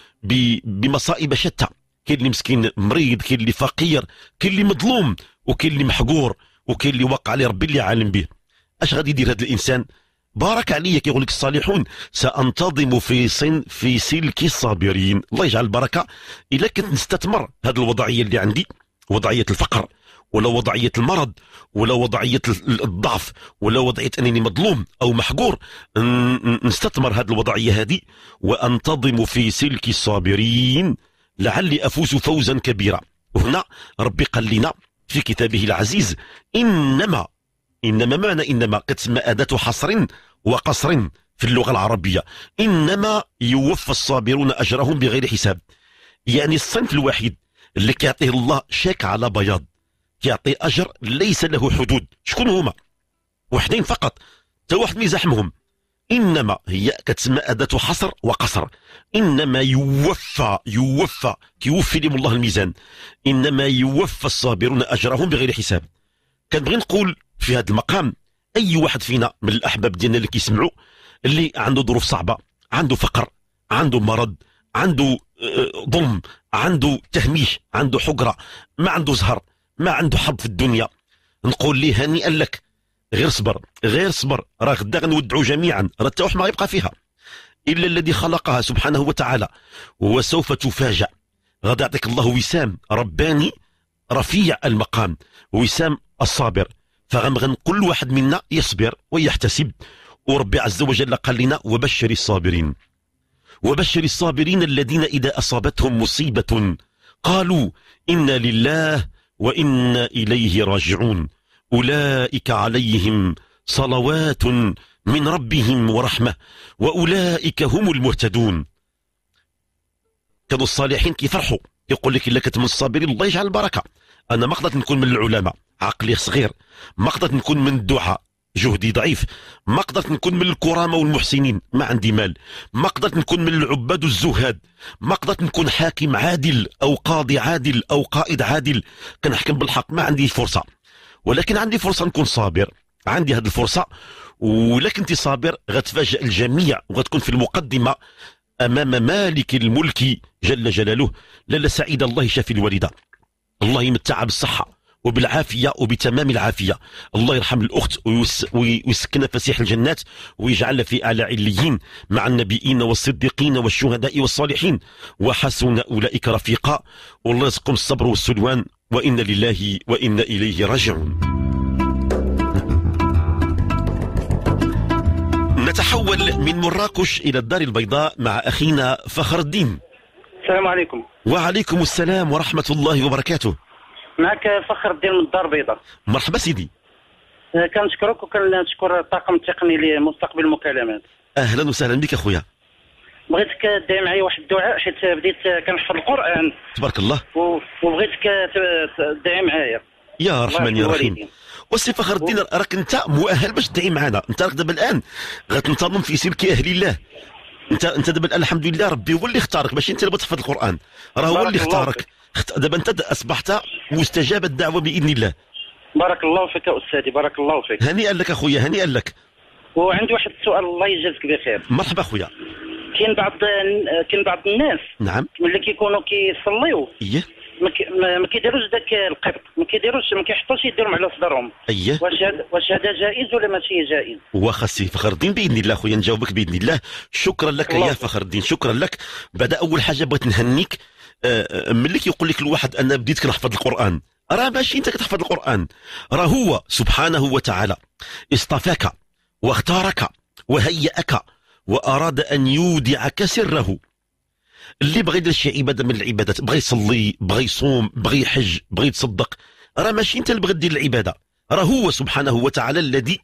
بمصائب شتى كاين اللي مسكين مريض كاين اللي فقير كاين اللي مظلوم وكاين اللي محقور وكاين اللي وقع عليه ربي اللي عالم به اش غادي يدير هذا الانسان بارك عليا كيقول لك الصالحون سانتظم في سن في سلك الصابرين الله يجعل البركه الا كنت نستثمر هذه الوضعيه اللي عندي وضعيه الفقر ولا وضعيه المرض ولا وضعيه الضعف ولا وضعيه انني مظلوم او محقور نستثمر هذه الوضعيه هذه وانتظم في سلك الصابرين لعلي افوز فوزا كبيرا وهنا ربي قال لنا في كتابه العزيز إنما إنما معنى إنما قسم أداة حصر وقصر في اللغة العربية إنما يوفى الصابرون أجرهم بغير حساب يعني الصنف الوحيد اللي كيعطيه الله شاك على بياض كيعطي أجر ليس له حدود شكون هما وحدين فقط تا واحد ما يزاحمهم إنما هي كتسمى أداة حصر وقصر إنما يوفى يوفى كيوفي لهم الله الميزان إنما يوفى الصابرون أجرهم بغير حساب كنبغي نقول في هذا المقام أي واحد فينا من الأحباب ديالنا اللي كيسمعوا اللي عنده ظروف صعبة عنده فقر عنده مرض عنده آه، ظلم عنده تهميش عنده حقرة ما عنده زهر ما عنده حظ في الدنيا نقول ليه هنيئا لك غير صبر غير صبر راه غدا غنودعوا جميعا راه واحد ما يبقى فيها الا الذي خلقها سبحانه وتعالى وسوف تفاجأ غادي يعطيك الله وسام رباني رفيع المقام وسام الصابر فغنبغي كل واحد منا يصبر ويحتسب وربي عز وجل قال لنا وبشر الصابرين وبشر الصابرين الذين إذا أصابتهم مصيبة قالوا إنا لله وإنا إليه راجعون أولئك عليهم صلوات من ربهم ورحمة وأولئك هم المهتدون كانوا الصالحين كيفرحوا يقول لك إلا كتمن الصابرين الله يجعل البركة أنا ما قدرت نكون من العلماء عقلي صغير ما قدرت نكون من الدعاء جهدي ضعيف ما قدرت نكون من الكرامة والمحسنين ما عندي مال ما قدرت نكون من العباد والزهاد ما قدرت نكون حاكم عادل أو قاضي عادل أو قائد عادل كنحكم بالحق ما عندي فرصة ولكن عندي فرصه نكون صابر عندي هذه الفرصه ولكن انت صابر غتفاجئ الجميع وغتكون في المقدمه امام مالك الملك جل جلاله لاله سعيده الله يشافي الوالده الله يمتعها بالصحه وبالعافية وبتمام العافية الله يرحم الأخت ويسكن فسيح الجنات ويجعل في أعلى عليين مع النبيين والصديقين والشهداء والصالحين وحسن أولئك رفيقا والله يرزقهم الصبر والسلوان وإن لله وإن إليه راجعون نتحول من مراكش إلى الدار البيضاء مع أخينا فخر الدين السلام عليكم وعليكم السلام ورحمة الله وبركاته معك فخر الدين من الدار البيضاء مرحبا سيدي كنشكرك وكنشكر الطاقم التقني لمستقبل المكالمات اهلا وسهلا بك اخويا بغيتك دير معايا واحد الدعاء حيت بديت كنحفظ القران تبارك الله وبغيتك تدعي معايا يا رحمن يا رحيم وسي فخر الدين راك انت مؤهل باش تدعي معنا انت راك دابا الان غتنتظم في سلك اهل الله انت انت دابا الان الحمد لله ربي هو اللي اختارك ماشي انت اللي بغيت تحفظ القران راه هو اللي اختارك دابا انت اصبحت مستجاب الدعوه باذن الله بارك الله فيك استاذي بارك الله فيك هنيئا لك اخويا هنيئا لك وعندي واحد السؤال الله يجازيك بخير مرحبا اخويا كاين بعض كاين بعض الناس نعم ملي كيكونوا كيصليو اييه ما كيديروش ذاك القبط ما كيديروش ما كيحطوش يديرهم على صدرهم اييه واش هذا واش هذا جائز ولا ماشي جائز واخا السي فخر الدين باذن الله خويا نجاوبك باذن الله شكرا لك الله. يا فخر الدين شكرا لك بعد اول حاجه بغيت نهنيك آه، آه، ملي كيقول لك الواحد انا بديت كنحفظ القران راه ماشي انت كتحفظ القران راه هو سبحانه وتعالى اصطفاك واختارك وهيأك واراد ان يودعك سره اللي بغى يدير شي عباده من العبادات بغى يصلي بغى يصوم بغى يحج بغى يتصدق راه ماشي انت اللي بغى دير العباده راه هو سبحانه وتعالى الذي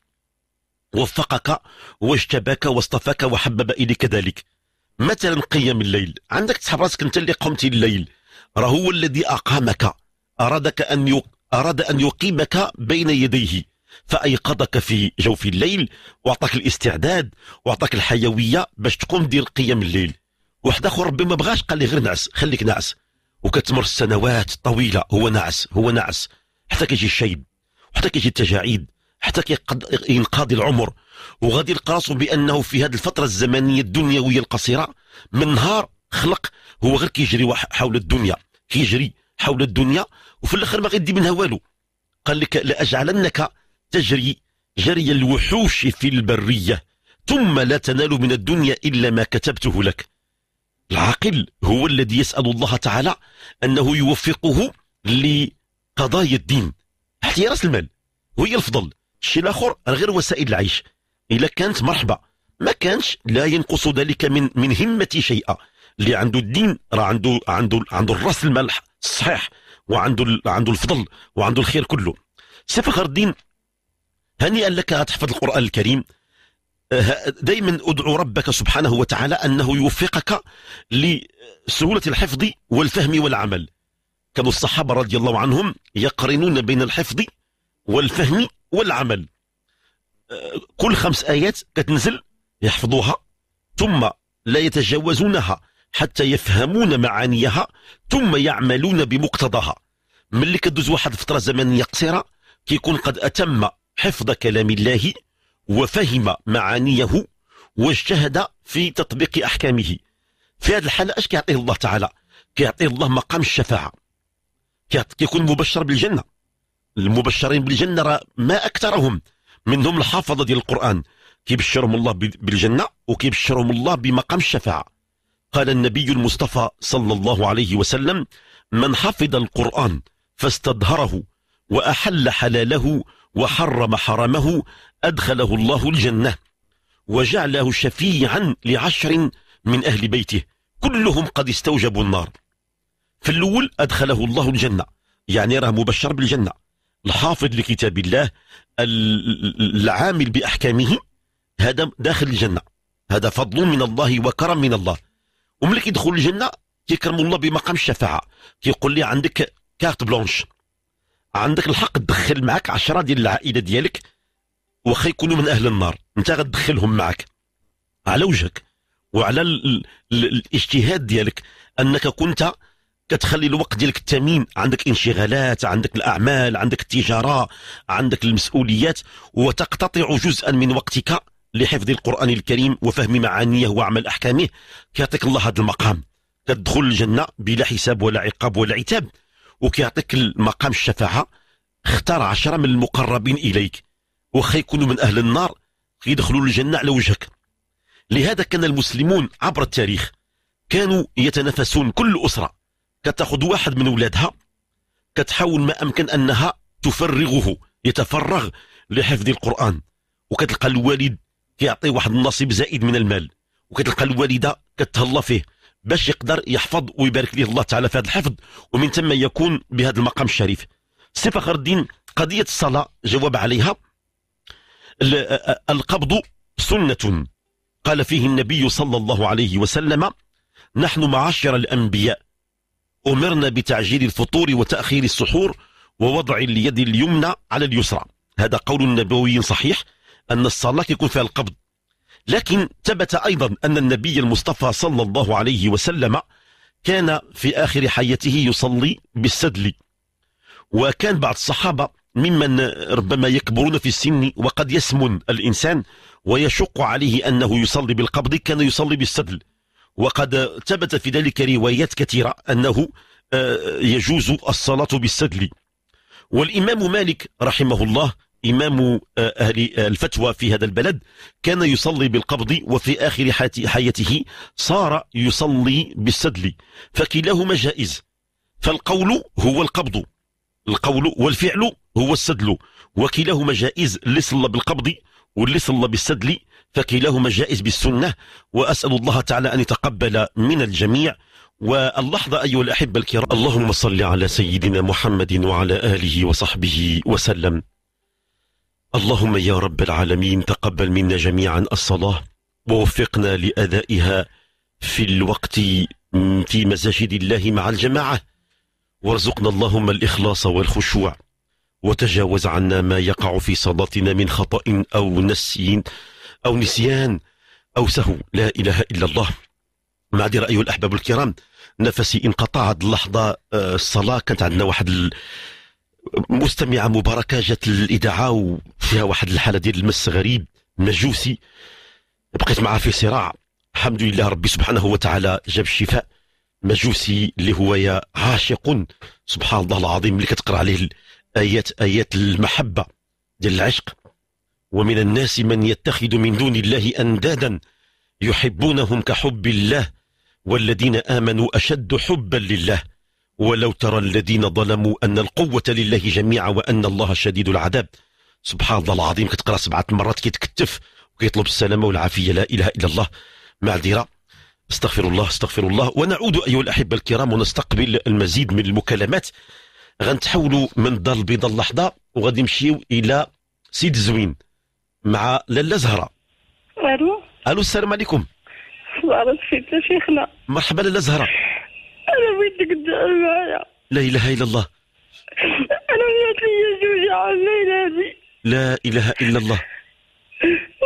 وفقك واجتباك واصطفاك وحبب اليك ذلك مثلا قيام الليل عندك تحب راسك انت اللي قمت الليل راه هو الذي اقامك ارادك ان يق... اراد ان يقيمك بين يديه فايقظك في جوف الليل واعطاك الاستعداد واعطاك الحيويه باش تقوم دير قيام الليل واحد اخر ربي ما بغاش قال لي غير نعس خليك نعس وكتمر السنوات الطويله هو نعس هو نعس حتى كيجي الشيب وحتى كيجي التجاعيد حتى كيقض العمر وغادي يلقى بانه في هذه الفتره الزمنيه الدنيويه القصيره من نهار خلق هو غير كيجري حول الدنيا كيجري حول الدنيا وفي الاخر ما غيدي منها والو قال لك لاجعلنك تجري جري الوحوش في البرية ثم لا تنال من الدنيا إلا ما كتبته لك العاقل هو الذي يسأل الله تعالى أنه يوفقه لقضايا الدين حتى راس المال وهي الفضل الشيء الآخر غير وسائل العيش إذا كانت مرحبا ما كانش لا ينقص ذلك من من همة شيئا اللي عنده الدين راه عنده عنده عنده الراس المال الصحيح وعنده عنده الفضل وعنده الخير كله سي فخر الدين هنيئا لك تحفظ القرآن الكريم أه، دائما ادعو ربك سبحانه وتعالى أنه يوفقك لسهولة الحفظ والفهم والعمل كانوا الصحابة رضي الله عنهم يقرنون بين الحفظ والفهم والعمل أه، كل خمس آيات كتنزل يحفظوها ثم لا يتجاوزونها حتى يفهمون معانيها ثم يعملون بمقتضاها ملي كدوز واحد الفتره زمنيه قصيره كيكون قد اتم حفظ كلام الله وفهم معانيه واجتهد في تطبيق احكامه في هذه الحاله اش كيعطيه الله تعالى كيعطيه الله مقام الشفاعه كيكون مبشر بالجنه المبشرين بالجنه ما اكثرهم منهم الحافظه ديال القران كيبشرهم الله بالجنه وكيبشرهم الله بمقام الشفاعه قال النبي المصطفى صلى الله عليه وسلم من حفظ القران فاستظهره واحل حلاله وحرم حرمه أدخله الله الجنة وجعله شفيعا لعشر من أهل بيته كلهم قد استوجبوا النار في الأول أدخله الله الجنة يعني راه مبشر بالجنة الحافظ لكتاب الله العامل بأحكامه هذا داخل الجنة هذا فضل من الله وكرم من الله وملي كيدخل الجنة كيكرم الله بمقام الشفاعة كيقول لي عندك كارت بلونش عندك الحق تدخل معك عشرة ديال العائله ديالك واخا يكونوا من اهل النار انت غتدخلهم معك على وجهك وعلى ال ال الاجتهاد ديالك انك كنت كتخلي الوقت ديالك التامين عندك انشغالات عندك الاعمال عندك التجاره عندك المسؤوليات وتقتطع جزءا من وقتك لحفظ القران الكريم وفهم معانيه وعمل احكامه كيعطيك الله هذا المقام كتدخل الجنه بلا حساب ولا عقاب ولا عتاب وكيعطيك المقام الشفاعه اختار عشرة من المقربين اليك وخا يكونوا من اهل النار يدخلوا الجنه على وجهك لهذا كان المسلمون عبر التاريخ كانوا يتنافسون كل اسره كتاخذ واحد من اولادها كتحاول ما امكن انها تفرغه يتفرغ لحفظ القران وكتلقى الوالد كيعطي واحد النصيب زائد من المال وكتلقى الوالده كتهلا فيه باش يقدر يحفظ ويبارك ليه الله تعالى في هذا الحفظ ومن ثم يكون بهذا المقام الشريف سي فخر الدين قضية الصلاة جواب عليها القبض سنة قال فيه النبي صلى الله عليه وسلم نحن معاشر الأنبياء أمرنا بتعجيل الفطور وتأخير السحور ووضع اليد اليمنى على اليسرى هذا قول نبوي صحيح أن الصلاة يكون فيها القبض لكن ثبت أيضا أن النبي المصطفى صلى الله عليه وسلم كان في آخر حياته يصلي بالسدل وكان بعض الصحابة ممن ربما يكبرون في السن وقد يسمن الإنسان ويشق عليه أنه يصلي بالقبض كان يصلي بالسدل وقد ثبت في ذلك روايات كثيرة أنه آه، يجوز الصلاة بالسدل والإمام مالك رحمه الله إمام آه، أهل آه، الفتوى في هذا البلد كان يصلي بالقبض وفي آخر حياته صار يصلي بالسدل فكلاهما جائز فالقول هو القبض القول والفعل هو السدل وكلاهما جائز اللي صلى بالقبض واللي صلى بالسدل فكلاهما جائز بالسنة وأسأل الله تعالى أن يتقبل من الجميع واللحظة أيها الأحبة الكرام اللهم صل على سيدنا محمد وعلى آله وصحبه وسلم اللهم يا رب العالمين تقبل منا جميعا الصلاة ووفقنا لأدائها في الوقت في مساجد الله مع الجماعة وارزقنا اللهم الإخلاص والخشوع وتجاوز عنا ما يقع في صلاتنا من خطأ أو نسي أو نسيان أو سهو لا إله إلا الله أدري أيها الأحباب الكرام نفسي انقطعت اللحظة آه، الصلاة كانت عندنا واحد مستمعة مباركة جات للإذاعة وفيها واحد الحالة ديال المس غريب مجوسي بقيت معها في صراع الحمد لله ربي سبحانه وتعالى جاب الشفاء مجوسي اللي هو يا عاشق سبحان الله العظيم اللي كتقرا عليه ايات ايات المحبه ديال العشق ومن الناس من يتخذ من دون الله اندادا يحبونهم كحب الله والذين امنوا اشد حبا لله ولو ترى الذين ظلموا أن القوة لله جميعا وأن الله شديد العذاب سبحان الله العظيم كتقرا سبعة مرات كيتكتف وكيطلب السلامة والعافية لا إله إلا الله معذرة استغفر الله استغفر الله ونعود أيها الأحبة الكرام ونستقبل المزيد من المكالمات غنتحولوا من الدار البيضاء اللحظة وغادي نمشيو إلى سيد زوين مع لاله زهرة ألو ألو السلام عليكم صباح الخير شيخنا مرحبا لاله زهرة انا بدك تزعل معايا لا اله الا الله انا مات لي زوجي على الليله هذه لا اله الا الله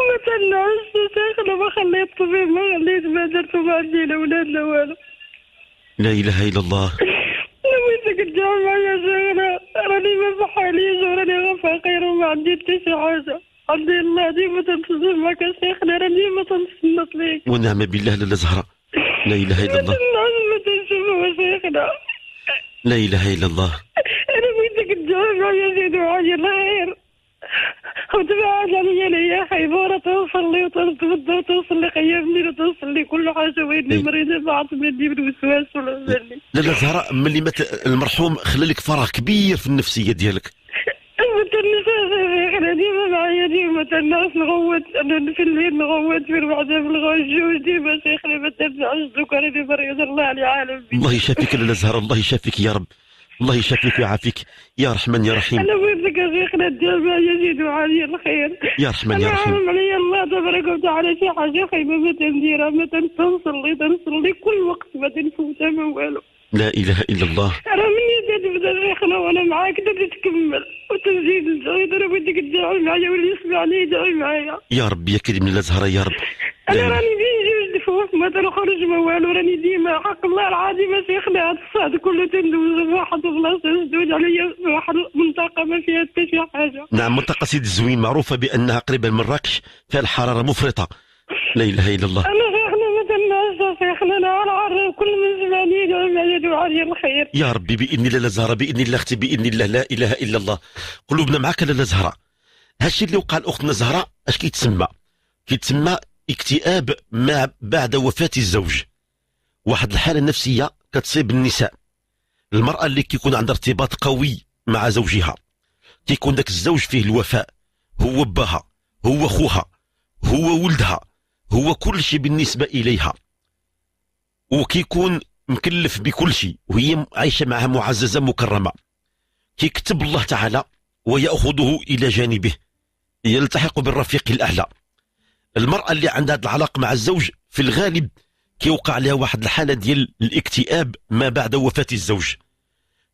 ما تنعش داخله ما خليت طبيب ما خليت ما درت ما ولاد لا والو لا اله الا الله انا بنتك تزعل معايا شغله راني ما بحاليش وراني غير فقير وما عندي حتى شي حاجه عندي الله ديما تنتظر معك يا شيخنا راني ديما تنتظر ليك ونعم بالله لاله زهره لا إله إلا الله لا إله إلا الله أنا بغيتك تجاوب يعني يا زيد الله خير وتبعد عليا ليا حيبورة توصل لي وتوصل للضوء توصل لي وتوصل لي كل حاجة وإني إيه. مريضة ما عرفت مني من وسواس ولا لا لا زهراء ملي مات المرحوم خلى لك فراغ كبير في النفسية ديالك ديما معايا ديما تنعس نغوت انا في الليل نغوت في الوحده في ديما شيخنا ما الله علي عالم الله يشافيك لاله زهر الله يشافيك يا رب الله يشافيك ويعافيك يا رحمن يا رحيم انا ويبدك يا شيخنا الدعاء يزيد علي الخير يا رحمن يا رحيم انا عليا الله تبارك وتعالى شي حاجه خايبه ما تنديرها ما تنصلي تنصلي كل وقت ما تنفوتها ما والو لا اله الا الله حراميه زاد بدا الريخنا وانا معاك درت تكمل وتزيد يضرب يديك تدعي معايا واللي يسمع لي يدعي معايا يا ربي يا كريم لا زهره يا رب انا راني نجي نجفوف ما تنخرج ما والو راني ديما حق الله العظيم شيخنا هذا الصاد كله تندوز واحد بلاصه تدوز عليا واحد منطقه ما فيها حتى شي حاجه نعم منطقه سيد الزوين معروفه بانها قريبه من مراكش فيها الحراره مفرطه لا اله الا الله انا انا انا كل من زماني ما الخير يا ربي باذن الله لزهره باذن الله اختي باذن الله لا اله الا الله قلوبنا معك لاله زهره هادشي اللي وقع لاختنا زهره اش كيتسمى كيتسمى اكتئاب ما بعد وفاه الزوج واحد الحاله نفسيه كتصيب النساء المراه اللي كيكون عندها ارتباط قوي مع زوجها كيكون داك الزوج فيه الوفاء هو باها هو خوها هو ولدها هو كل شيء بالنسبه اليها وكيكون مكلف بكل شيء وهي عايشة معها معززة مكرمة كيكتب الله تعالى ويأخذه إلى جانبه يلتحق بالرفيق الأعلى المرأة اللي عندها العلاقة مع الزوج في الغالب كيوقع لها واحد الحالة ديال الاكتئاب ما بعد وفاة الزوج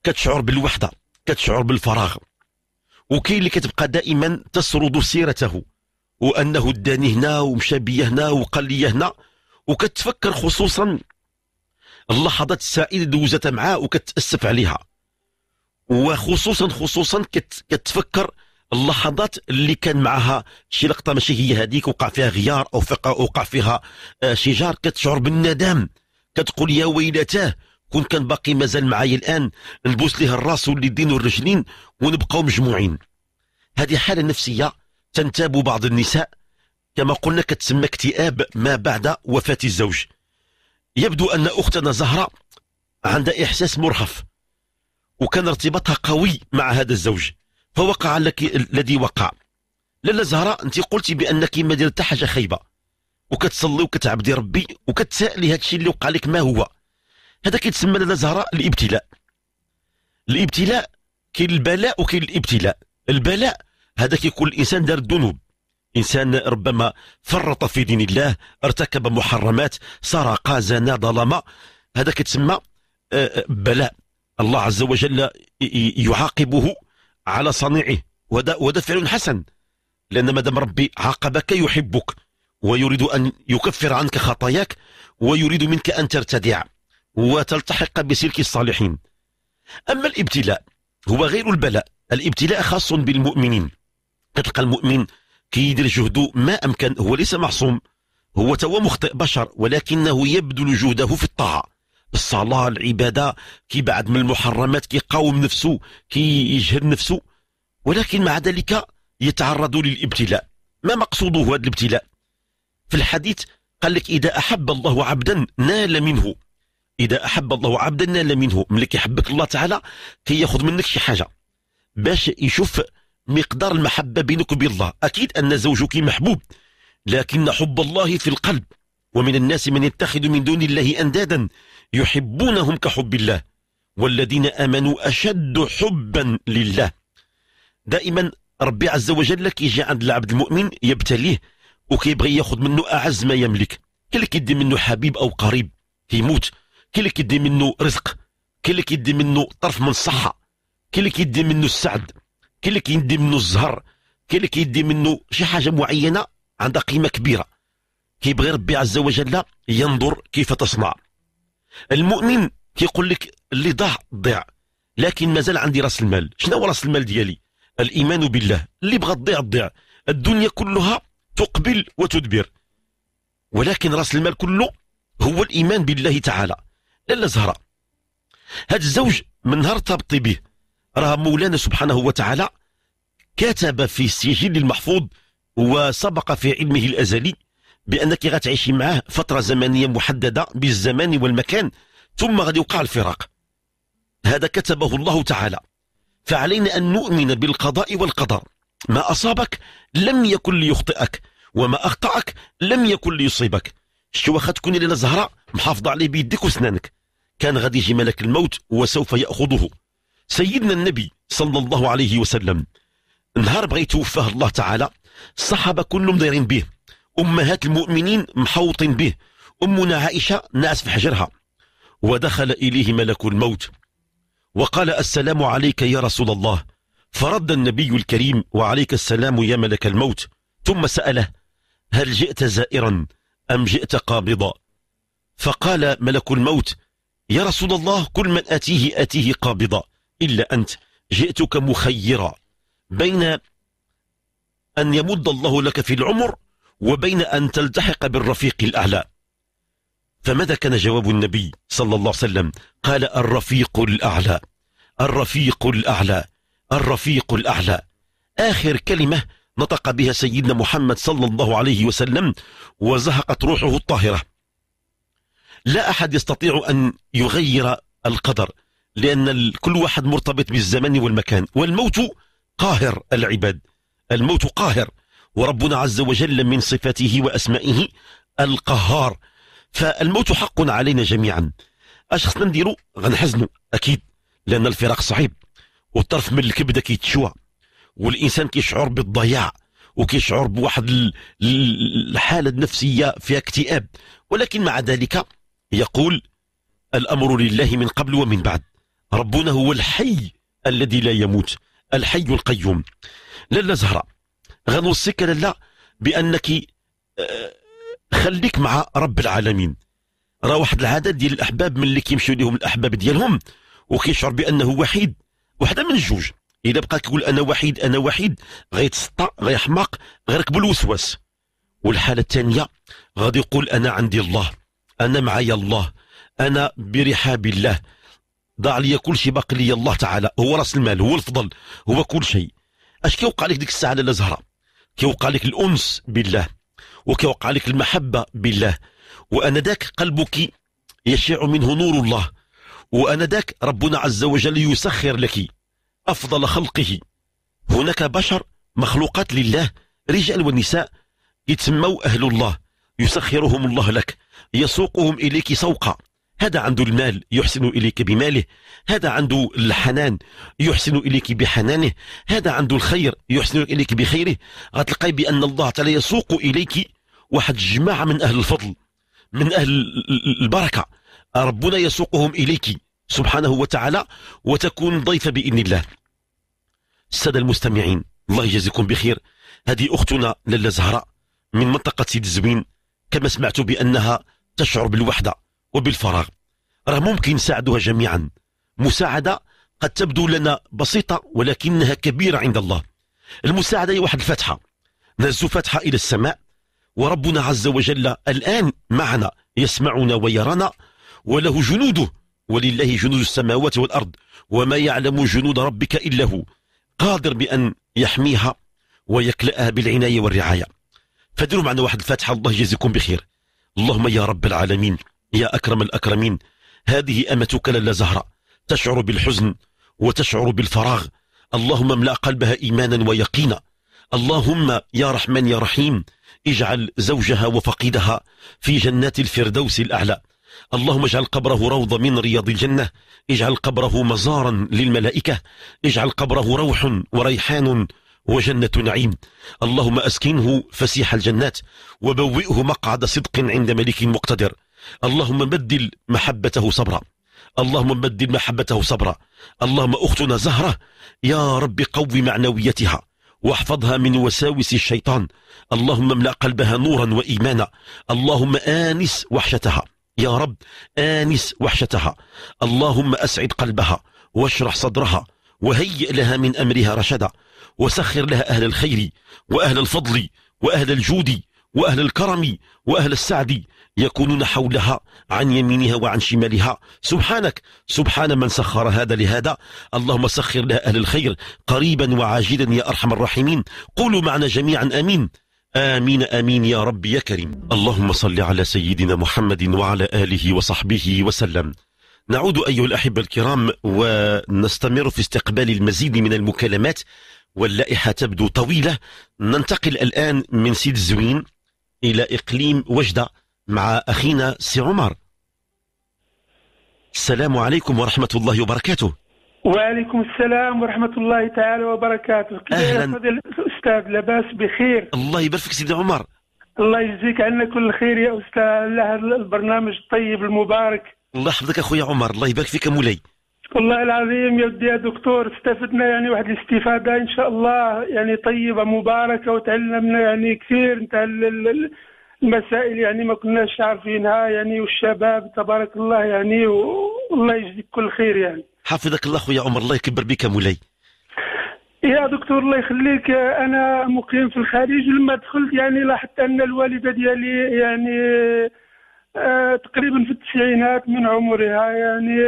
كتشعر بالوحدة كتشعر بالفراغ وكاين اللي كتبقى دائما تسرد سيرته وانه اداني هنا ومشى بيا هنا وقال لي هنا وكتفكر خصوصا اللحظات السعيده دوزتها معاه وكتاسف عليها وخصوصا خصوصا كتفكر اللحظات اللي كان معها شي لقطه ماشي هي هذيك وقع فيها غيار او وقع فيها آه، شجار كتشعر بالندم كتقول يا ويلتاه كون كان باقي مازال معايا الان نبوس ليه الراس واليدين والرجلين ونبقاو مجموعين هذه حاله نفسيه تنتاب بعض النساء كما قلنا كتسمى اكتئاب ما بعد وفاه الزوج يبدو أن أختنا زهرة عندها إحساس مرهف وكان ارتباطها قوي مع هذا الزوج فوقع لك الذي وقع لالا زهرة أنت قلتي بأنك ما درت حاجة خايبة وكتصلي وكتعبدي ربي وكتسائلي هذا الشيء اللي وقع لك ما هو هذا كيتسمى لالا زهرة الابتلاء الابتلاء كاين البلاء وكاين الابتلاء البلاء هذا كيكون الانسان دار الذنوب إنسان ربما فرط في دين الله ارتكب محرمات سرق زنى ظلم هذا كتسمى آه، آه، بلاء الله عز وجل يعاقبه على صنيعه وده, وده فعل حسن لأن دام ربي عاقبك يحبك ويريد أن يكفر عنك خطاياك ويريد منك أن ترتدع وتلتحق بسلك الصالحين أما الابتلاء هو غير البلاء الابتلاء خاص بالمؤمنين تلقى المؤمن كيدير جهده ما امكن هو ليس معصوم هو توا مخطئ بشر ولكنه يبذل جهده في الطاعه الصلاه العباده كيبعد من المحرمات كيقاوم نفسه كيجهد نفسه ولكن مع ذلك يتعرض للابتلاء ما مقصوده هذا الابتلاء في الحديث قال لك اذا احب الله عبدا نال منه اذا احب الله عبدا نال منه ملي كيحبك الله تعالى كياخذ منك شي حاجه باش يشوف مقدار المحبة بينك وبين الله أكيد أن زوجك محبوب لكن حب الله في القلب ومن الناس من يتخذ من دون الله أندادا يحبونهم كحب الله والذين آمنوا أشد حبا لله دائما ربي عز وجل كيجي عند العبد المؤمن يبتليه وكيبغي ياخذ منه أعز ما يملك كل اللي كيدي منه حبيب أو قريب كيموت كل اللي كيدي منه رزق كل اللي كيدي منه طرف من الصحة كل اللي كيدي منه السعد كاين اللي كيدي منه الزهر كاين اللي كيدي منه شي حاجه معينه عندها قيمه كبيره كيبغي ربي عز وجل ينظر كيف تصنع المؤمن كيقول لك اللي ضاع ضيع لكن مازال عندي راس المال شنو هو راس المال ديالي الايمان بالله اللي بغى تضيع تضيع الدنيا كلها تقبل وتدبر ولكن راس المال كله هو الايمان بالله تعالى لا لا زهره الزوج من نهار ارتبطي به راه مولانا سبحانه وتعالى كتب في السجل المحفوظ وسبق في علمه الأزلي بأنك غتعيشي معاه فترة زمنية محددة بالزمان والمكان ثم غادي يوقع الفراق هذا كتبه الله تعالى فعلينا أن نؤمن بالقضاء والقدر ما أصابك لم يكن ليخطئك وما أخطأك لم يكن ليصيبك شتي واخا تكوني لنا زهرة محافظة عليه بيدك وسنانك كان غادي يجي ملك الموت وسوف يأخذه سيدنا النبي صلى الله عليه وسلم نهار بغى يتوفاه الله تعالى الصحابة كلهم دايرين به أمهات المؤمنين محوطين به أمنا عائشة ناس في حجرها ودخل إليه ملك الموت وقال السلام عليك يا رسول الله فرد النبي الكريم وعليك السلام يا ملك الموت ثم سأله هل جئت زائرا أم جئت قابضا فقال ملك الموت يا رسول الله كل من أتيه أتيه قابضا إلا أنت جئتك مخيرا بين أن يمد الله لك في العمر وبين أن تلتحق بالرفيق الأعلى فماذا كان جواب النبي صلى الله عليه وسلم قال الرفيق الأعلى الرفيق الأعلى الرفيق الأعلى آخر كلمة نطق بها سيدنا محمد صلى الله عليه وسلم وزهقت روحه الطاهرة لا أحد يستطيع أن يغير القدر لأن كل واحد مرتبط بالزمن والمكان والموت قاهر العباد الموت قاهر وربنا عز وجل من صفاته وأسمائه القهار فالموت حق علينا جميعا اش خصنا نديرو غنحزنوا اكيد لان الفراق صعيب والطرف من الكبده كيتشوى والانسان كيشعر بالضياع وكيشعر بواحد الحاله النفسيه فيها اكتئاب ولكن مع ذلك يقول الامر لله من قبل ومن بعد ربنا هو الحي الذي لا يموت الحي القيوم لالا زهرة غنوصيك لالا بأنك آه، خليك مع رب العالمين راه واحد العدد ديال الأحباب من اللي كيمشيو ليهم الأحباب ديالهم وكيشعر بأنه وحيد وحده من الجوج إذا بقى كيقول أنا وحيد أنا وحيد غيتسطى غيحماق غيركبو الوسواس والحالة الثانية غادي يقول أنا عندي الله أنا معايا الله أنا برحاب الله ضاع لي كل شيء باقي لي الله تعالى هو راس المال هو الفضل هو كل شيء اش كيوقع لك ديك الساعه لاله زهره كيوقع لك الانس بالله وكيوقع لك المحبه بالله وانا ذاك قلبك يشع منه نور الله وانا ذاك ربنا عز وجل يسخر لك افضل خلقه هناك بشر مخلوقات لله رجال ونساء يتسموا اهل الله يسخرهم الله لك يسوقهم اليك سوقا هذا عنده المال يحسن إليك بماله هذا عنده الحنان يحسن إليك بحنانه هذا عنده الخير يحسن إليك بخيره غتلقاي بأن الله تعالى يسوق إليك واحد الجماعة من أهل الفضل من أهل البركة ربنا يسوقهم إليك سبحانه وتعالى وتكون ضيفة بإذن الله السادة المستمعين الله يجزيكم بخير هذه أختنا للا زهراء من منطقة سيد الزوين كما سمعت بأنها تشعر بالوحدة وبالفراغ راه ممكن نساعدها جميعا مساعدة قد تبدو لنا بسيطة ولكنها كبيرة عند الله المساعدة هي واحد الفتحة نهز فتحة إلى السماء وربنا عز وجل الآن معنا يسمعنا ويرانا وله جنوده ولله جنود السماوات والأرض وما يعلم جنود ربك إلا هو قادر بأن يحميها ويكلأها بالعناية والرعاية فديروا معنا واحد الفاتحة الله يجزيكم بخير اللهم يا رب العالمين يا أكرم الأكرمين هذه أمتك للا زهرة تشعر بالحزن وتشعر بالفراغ اللهم املأ قلبها إيمانا ويقينا اللهم يا رحمن يا رحيم اجعل زوجها وفقيدها في جنات الفردوس الأعلى اللهم اجعل قبره روضة من رياض الجنة اجعل قبره مزارا للملائكة اجعل قبره روح وريحان وجنة نعيم اللهم أسكنه فسيح الجنات وبوئه مقعد صدق عند ملك مقتدر اللهم بدل محبته صبرا اللهم بدل محبته صبرا اللهم أختنا زهرة يا رب قوي معنويتها واحفظها من وساوس الشيطان اللهم املأ قلبها نورا وإيمانا اللهم آنس وحشتها يا رب آنس وحشتها اللهم أسعد قلبها واشرح صدرها وهيئ لها من أمرها رشدا وسخر لها أهل الخير وأهل الفضل وأهل الجود وأهل الكرم وأهل السعد يكونون حولها عن يمينها وعن شمالها سبحانك سبحان من سخر هذا لهذا اللهم سخر لها أهل الخير قريبا وعاجلا يا أرحم الراحمين قولوا معنا جميعا أمين آمين آمين يا رب يا كريم اللهم صل على سيدنا محمد وعلى آله وصحبه وسلم نعود أيها الأحبة الكرام ونستمر في استقبال المزيد من المكالمات واللائحة تبدو طويلة ننتقل الآن من سيد زوين إلى إقليم وجدة مع أخينا سي عمر السلام عليكم ورحمة الله وبركاته وعليكم السلام ورحمة الله تعالى وبركاته أهلا أستاذ لاباس بخير الله يبارك فيك سيدي عمر الله يجزيك عنا كل خير يا أستاذ على هذا البرنامج الطيب المبارك الله يحفظك أخويا عمر الله يبارك فيك مولاي والله العظيم يا ودي يا دكتور استفدنا يعني واحد الاستفادة إن شاء الله يعني طيبة مباركة وتعلمنا يعني كثير نتاع مسائل يعني ما كناش عارفينها يعني والشباب تبارك الله يعني والله يجزيك كل خير يعني حفظك الله خويا عمر الله يكبر بك مولاي يا دكتور الله يخليك انا مقيم في الخارج لما دخلت يعني لاحظت ان الوالده ديالي يعني آه، تقريبا في التسعينات من عمرها يعني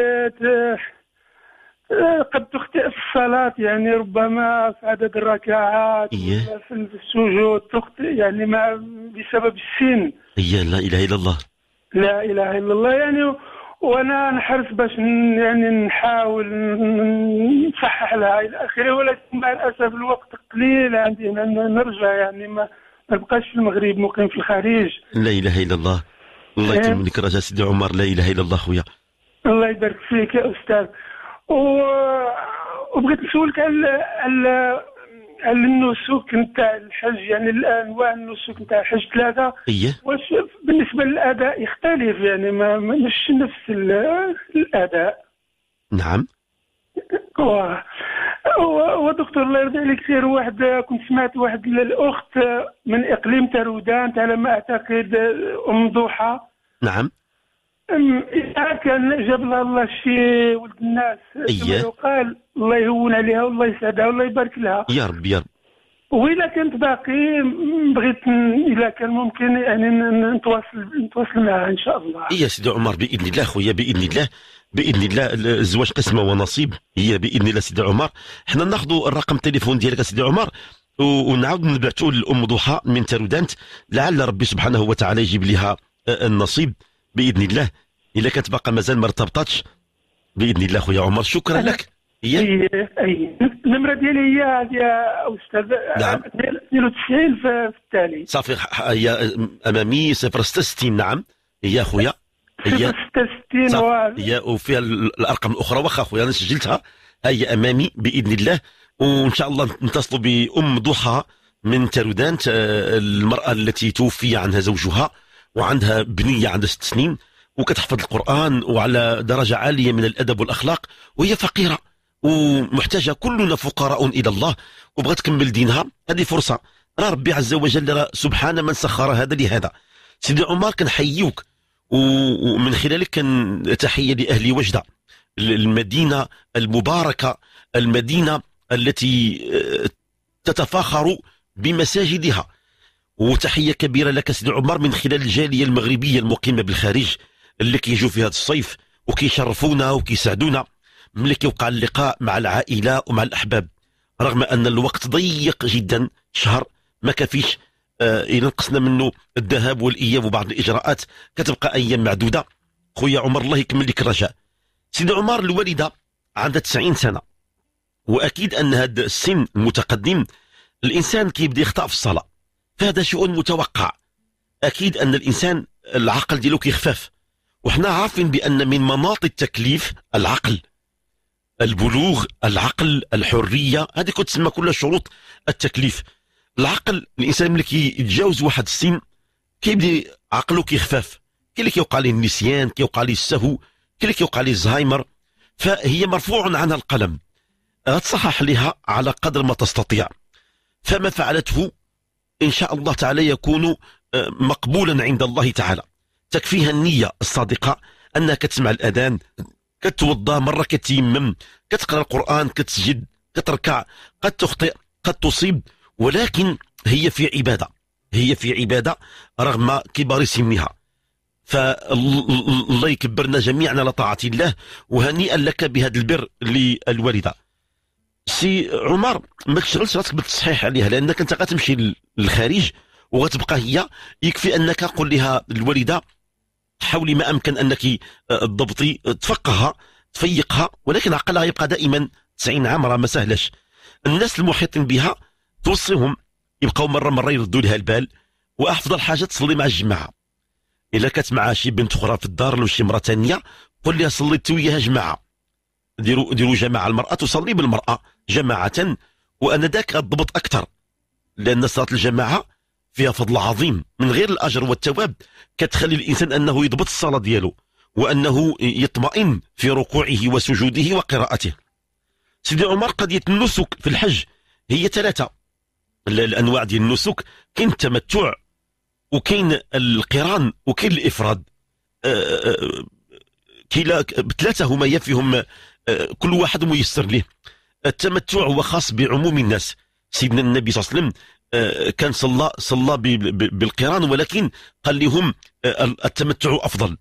إيه، قد تخطئ في الصلاة يعني ربما في عدد الركعات إيه؟ في السجود تخطئ يعني ما بسبب السن إيه لا إله إلا الله لا إله إلا الله يعني وانا نحرص باش يعني نحاول نصحح لها الى اخره ولكن مع الاسف الوقت قليل عندي نرجع يعني ما نبقاش بقاش في المغرب مقيم في الخارج لا اله الا الله الله يتم لك رجاء إيه. سيدي عمر لا اله الا الله خويا الله يبارك فيك يا استاذ وبغيت نسولك على النسوك نتاع الحج يعني الانواع النسوك نتاع الحج ثلاثه إيه؟ واش بالنسبه للاداء يختلف يعني ما مش نفس الاداء نعم ودكتور الله يرضي عليك خير واحد كنت سمعت واحد الاخت من اقليم ترودان على ما اعتقد ام ضحى نعم اذا كان جاب لها الله شي ولد الناس كما إيه. يقال الله يهون عليها والله يسعدها والله يبارك لها يا رب يا رب وإلا كانت باقي بغيت إلا كان ممكن يعني نتواصل نتواصل معها إن شاء الله. إيه يا سيدي عمر بإذن الله خويا بإذن الله باذن الله الزواج قسمه ونصيب هي باذن الله سيدي عمر حنا ناخذ الرقم التليفون ديالك سيدي عمر ونعاود نبعثوا لام ضحى من ترودانت لعل ربي سبحانه وتعالى يجيب لها آه، النصيب باذن الله الا كانت باقا مازال ما ارتبطتش باذن الله خويا عمر شكرا لك هي اي اي النمره ديالي هي هذه استاذ نعم 92 في التالي صافي هي امامي 066 نعم هي خويا هي 66 هي وفيها الارقام الاخرى واخا خويا انا سجلتها هي امامي باذن الله وان شاء الله نتصلوا بام ضحى من ترودانت آه، المراه التي توفي عنها زوجها وعندها بنيه عندها ست سنين وكتحفظ القران وعلى درجه عاليه من الادب والاخلاق وهي فقيره ومحتاجه كلنا فقراء الى الله وبغات تكمل دينها هذه فرصه راه ربي عز وجل راه سبحانه من سخر هذا لهذا سيدي عمر كنحييوك ومن خلالك كان تحيه لاهل وجده المدينه المباركه المدينه التي آه، تتفاخر بمساجدها وتحية كبيرة لك سيدي عمر من خلال الجالية المغربية المقيمة بالخارج اللي كيجوا في هذا الصيف وكيشرفونا وكيسعدونا ملي كيوقع اللقاء مع العائلة ومع الأحباب رغم أن الوقت ضيق جدا شهر ما كافيش إذا آه، نقصنا منه الذهاب والإياب وبعض الإجراءات كتبقى أيام معدودة خويا عمر الله يكمل لك الرجاء سيدي عمر الوالدة عندها 90 سنة وأكيد أن هذا السن المتقدم الإنسان كيبدا يخطأ في الصلاة هذا شيء متوقع أكيد أن الإنسان العقل ديالو كيخفف وحنا عارفين بأن من مناط التكليف العقل البلوغ العقل الحرية هذه كتسمى كل شروط التكليف العقل الإنسان ملي كيتجاوز واحد السن كيبدي عقله كيخفف كاين اللي كيوقع ليه النسيان كيوقع ليه السهو كاين اللي كيوقع ليه الزهايمر فهي مرفوع عنها القلم تصحح لها على قدر ما تستطيع فما فعلته إن شاء الله تعالى يكون آه، مقبولا عند الله تعالى تكفيها النية الصادقة أنك تسمع الأذان كتوضا مرة كتيمم كتقرأ القرآن كتسجد كتركع قد تخطئ قد تصيب ولكن هي في عبادة هي في عبادة رغم كبار سنها فالله يكبرنا جميعا على طاعة الله وهنيئا لك بهذا البر للوالدة سي عمر ما تشغلش راسك بالتصحيح عليها لانك انت غتمشي للخارج وغتبقى هي يكفي انك قول لها الوالده حاولي ما امكن انك آه، تضبطي آه، تفقهها تفيقها ولكن عقلها يبقى دائما 90 عام راه ما سهلاش الناس المحيطين بها توصيهم يبقاو مره مره يردوا لها البال وافضل حاجه تصلي مع الجماعه الا كانت مع شي بنت اخرى في الدار ولا شي مرة ثانيه قول لها صليتي وياها جماعه ديروا ديروا جماعه المراه تصلي بالمراه جماعة ذاك الضبط أكثر لأن صلاة الجماعة فيها فضل عظيم من غير الأجر والتواب كتخلي الإنسان أنه يضبط الصلاة ديالو وأنه يطمئن في ركوعه وسجوده وقراءته سيدي عمر قضية النسك في الحج هي ثلاثة الأنواع ديال النسك كاين التمتع وكاين القران وكاين الإفراد آه، آه، آه، كلا بثلاثة هما يفيهم كل واحد ميسر ليه التمتع هو خاص بعموم الناس سيدنا النبي صلى الله عليه وسلم آه، كان صلى صلى بالقران ولكن قال لهم آه، التمتع افضل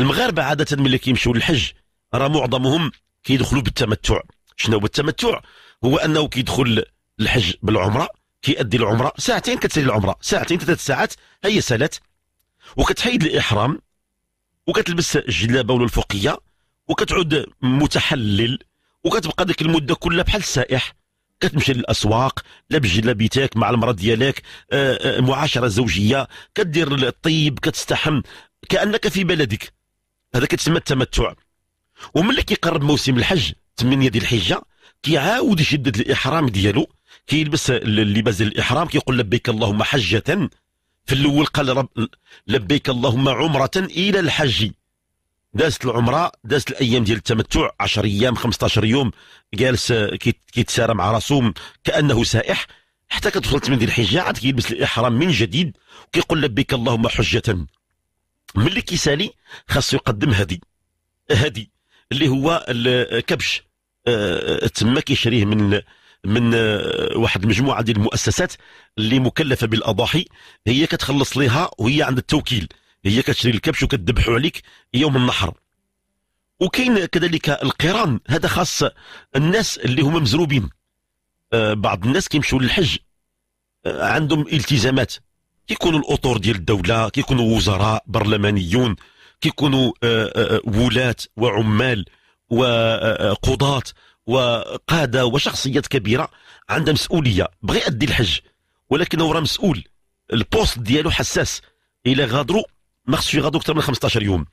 المغاربه عاده ملي كيمشيو للحج راه معظمهم كيدخلوا بالتمتع شنو هو التمتع هو انه كيدخل الحج بالعمره كيأدي العمره ساعتين كتسالي العمره ساعتين ثلاث ساعات هي سالت وكتحيد الاحرام وكتلبس الجلابه ولا الفوقيه وكتعود متحلل وكتبقى ديك المده كلها بحال السائح كتمشي للاسواق لابس لبيتك مع المراه ديالك آه، آه، معاشره زوجيه كدير الطيب كتستحم كانك في بلدك هذا كتسمى التمتع وملي كيقرب موسم الحج 8 ديال الحجه كيعاود يشدد الاحرام ديالو كيلبس اللباس ديال الاحرام كيقول لبيك اللهم حجه في الاول قال رب لبيك اللهم عمره الى الحج دازت العمره دازت الايام ديال التمتع 10 ايام 15 يوم جالس آه، كيتسارى مع راسو كانه سائح حتى كتوصل لثمن الحجه عاد كيلبس الاحرام من جديد وكيقول لبيك اللهم حجه ملي كيسالي خاصو يقدم هدي هدي اللي هو الكبش آه، تما كيشريه من من آه، واحد المجموعه ديال المؤسسات اللي مكلفه بالاضاحي هي كتخلص ليها وهي عند التوكيل هي كتشري الكبش وكتذبحوا عليك يوم النحر وكاين كذلك القران هذا خاص الناس اللي هما مزروبين آه، بعض الناس كيمشيو للحج آه، عندهم التزامات كيكونوا الاطر ديال الدوله كيكونوا وزراء برلمانيون كيكونوا آه، ولاة وعمال وقضاة وقادة وشخصيات كبيرة عندها مسؤولية بغي أدي الحج ولكن هو راه مسؤول البوست ديالو حساس إلى غادروا ما خصوش يغادروا اكثر من 15 يوم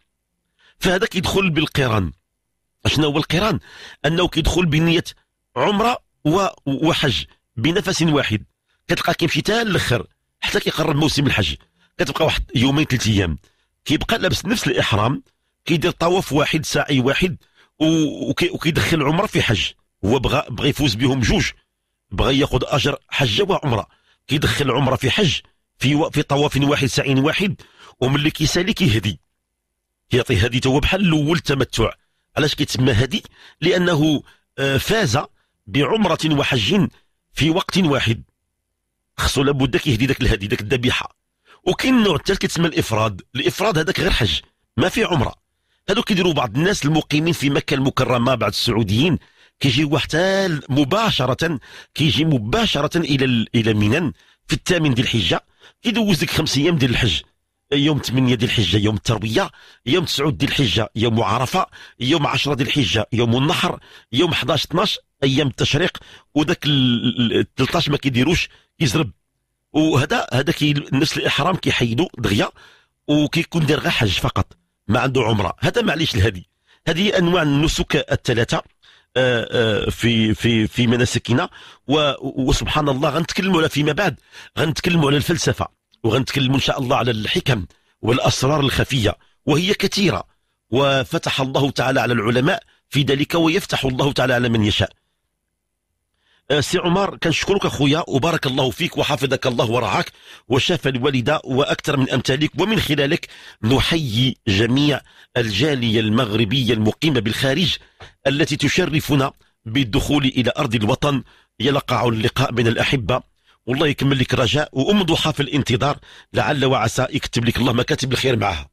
فهذا كيدخل بالقران اشنا هو القران انه كيدخل بنيه عمره وحج بنفس واحد كتلقى كيمشي حتى الاخر حتى كيقرب موسم الحج كتبقى واحد يومين ثلاث ايام كيبقى لابس نفس الاحرام كيدير طواف واحد ساعي واحد وكيدخل عمره في حج هو بغى بغى يفوز بهم جوج بغى ياخذ اجر حجه وعمره كيدخل عمره في حج في و... في طواف واحد ساعي واحد وملي كيسالي كيهدي كيعطي هدي هو بحال الاول تمتع علاش كيتسمى هدي لانه آه، فاز بعمره وحج في وقت واحد خصو لابد كيهدي داك الهدي داك الذبيحه وكاين النوع الثالث كيتسمى الافراد الافراد هذاك غير حج ما في عمره هذو كيديروا بعض الناس المقيمين في مكه المكرمه بعض السعوديين كيجي حتى مباشره كيجي مباشره الى الى منن في الثامن ديال الحجه كيدوز ديك خمس ايام ديال الحج يوم 8 ديال الحجه يوم الترويه يوم 9 ديال الحجه يوم عرفه يوم 10 ديال الحجه يوم النحر يوم 11 12 ايام التشريق وذاك 13 ما كيديروش كيزرب وهذا هذا الناس الاحرام كيحيدوا دغيا وكيكون داير غير حج فقط ما عنده عمره هذا معليش الهدي هذه انواع النسك الثلاثه آه، آه، في في في مناسكنا وسبحان الله غنتكلموا على فيما بعد غنتكلموا على الفلسفه وغنتكلموا إن شاء الله على الحكم والأسرار الخفية وهي كثيرة وفتح الله تعالى على العلماء في ذلك ويفتح الله تعالى على من يشاء أه، سي عمر كنشكرك اخويا وبارك الله فيك وحفظك الله ورعاك وشاف الوالده واكثر من امثالك ومن خلالك نحيي جميع الجاليه المغربيه المقيمه بالخارج التي تشرفنا بالدخول الى ارض الوطن يلقع اللقاء بين الاحبه والله يكمل لك رجاء وام ضحى في الانتظار لعل وعسى يكتب لك الله مكاتب الخير معها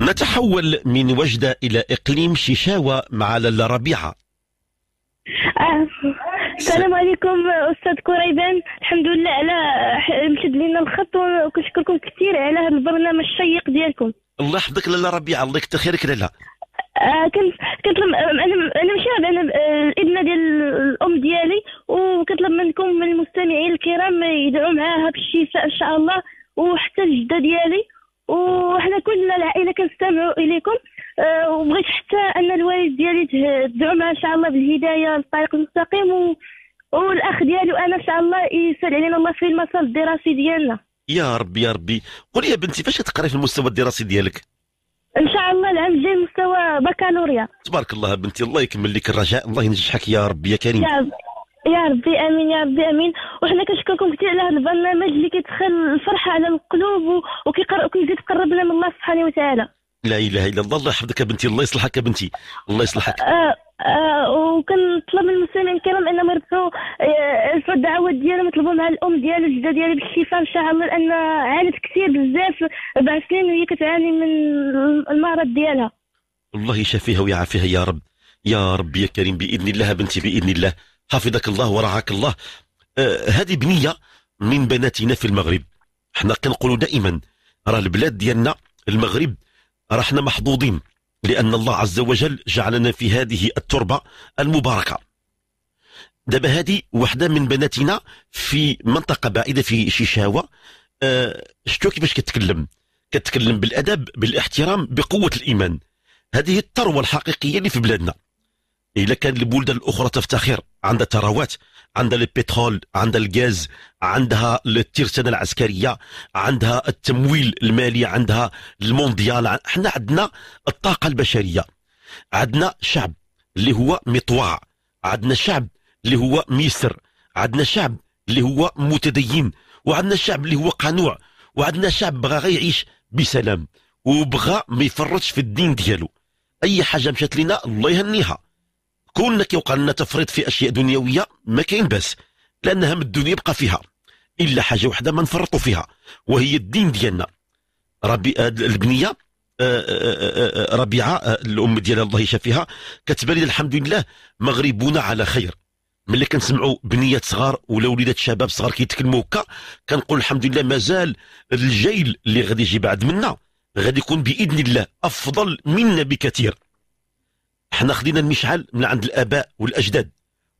نتحول من وجدة إلى إقليم شيشاوة مع لالا ربيعة آه، السلام عليكم استاذ كريبان الحمد لله على مشد لنا الخط وكنشكركم كثير على هذا البرنامج الشيق ديالكم الله يحفظك لالا ربيعه الله يكثر خيرك لالا آه كنت كنطلب آه، انا انا انا الابنه آه، ديال الام ديالي وكنطلب منكم من المستمعين الكرام يدعوا معاها بالشفاء ان شاء الله وحتى الجده ديالي وحنا كلنا العائله كنستمعوا اليكم آه، وبغيت حتى ان الوالد ديالي تدعوا معاه ان شاء الله بالهدايه للطريق المستقيم و... والاخ ديالي وانا ان شاء الله يسهل علينا الله في المسار الدراسي ديالنا يا ربي يا ربي قولي يا بنتي فاش تقري في المستوى الدراسي ديالك ان شاء الله العام الجاي مستوى بكالوريا تبارك الله بنتي الله يكمل لك الرجاء الله ينجحك يا ربي يا كريم يا رب. يا ربي امين يا ربي امين وحنا كنشكركم كثير على هذا البرنامج اللي كيدخل الفرحه على القلوب وكيزيد قربنا من الله سبحانه وتعالى لا اله الا الله الله يحفظك يا بنتي الله يصلحك يا بنتي الله يصلحك آه آه وكنطلب من المسلمين الكرام انهم يرفعوا آه، يرفعوا الدعوات ديالهم يطلبوا مع الام ديالو الجده ديالي بالشفاء ان شاء الله لان عانت كثير بزاف اربع سنين وهي كتعاني من المرض ديالها الله يشافيها ويعافيها يا رب يا رب يا كريم باذن الله بنتي باذن الله حفظك الله ورعاك الله آه هذه بنيه من بناتنا في المغرب حنا كنقولوا دائما راه البلاد ديالنا المغرب راه حنا محظوظين لأن الله عز وجل جعلنا في هذه التربة المباركة دابا هذه وحده من بناتنا في منطقه بعيده في شيشاوه أه شتو كيفاش كتكلم كتكلم بالادب بالاحترام بقوه الايمان هذه الثروه الحقيقيه اللي في بلادنا إلا كان البلدان الأخرى تفتخر عندها ثروات عندها البترول عندها الغاز عندها الترسانة العسكرية عندها التمويل المالي عندها المونديال احنا عندنا الطاقة البشرية عندنا شعب اللي هو مطوع عندنا شعب اللي هو ميسر عندنا شعب اللي هو متدين وعندنا شعب اللي هو قنوع وعندنا شعب بغى يعيش بسلام وبغى ما يفرطش في الدين ديالو اي حاجه مشات لنا الله يهنيها كون كيوقع لنا تفريط في اشياء دنيويه ما كاين باس لان هم الدنيا بقى فيها الا حاجه واحده ما نفرطوا فيها وهي الدين ديالنا ربي آه، البنيه آه، آه، ربيعه الام ديالها الله يشافيها كتبان لي الحمد لله مغربنا على خير ملي كنسمعوا بنيات صغار ولا وليدات شباب صغار كيتكلموا هكا كنقول الحمد لله مازال الجيل اللي غادي يجي بعد منا غادي يكون باذن الله افضل منا بكثير حنا خدينا المشعل من عند الاباء والاجداد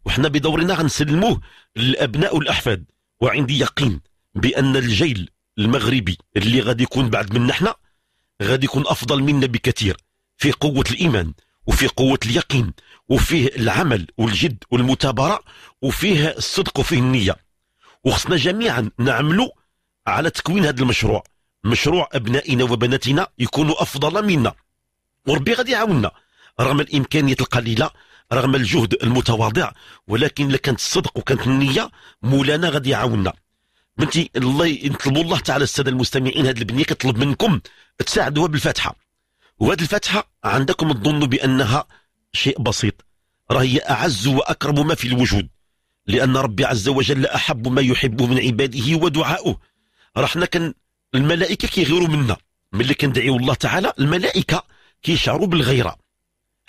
وحنا بدورنا غنسلموه للابناء والاحفاد وعندي يقين بان الجيل المغربي اللي غادي يكون بعد منا حنا غادي يكون افضل منا بكثير في قوه الايمان وفي قوة اليقين وفيه العمل والجد والمثابرة وفيه الصدق وفيه النية وخصنا جميعا نعملوا على تكوين هذا المشروع مشروع أبنائنا وبناتنا يكونوا أفضل منا وربي غادي يعاوننا رغم الامكانيات القليله رغم الجهد المتواضع ولكن لكانت الصدق وكانت النيه مولانا غادي يعاوننا بنتي الله نطلبوا الله تعالى الساده المستمعين هذه البنيه كتطلب منكم تساعدوها بالفاتحه وهذه الفاتحه عندكم تظنوا بانها شيء بسيط راه هي اعز واكرم ما في الوجود لان ربي عز وجل احب ما يحبه من عباده ودعاؤه راه حنا كان الملائكه كيغيروا منا ملي كندعيو الله تعالى الملائكه كيشعروا بالغيره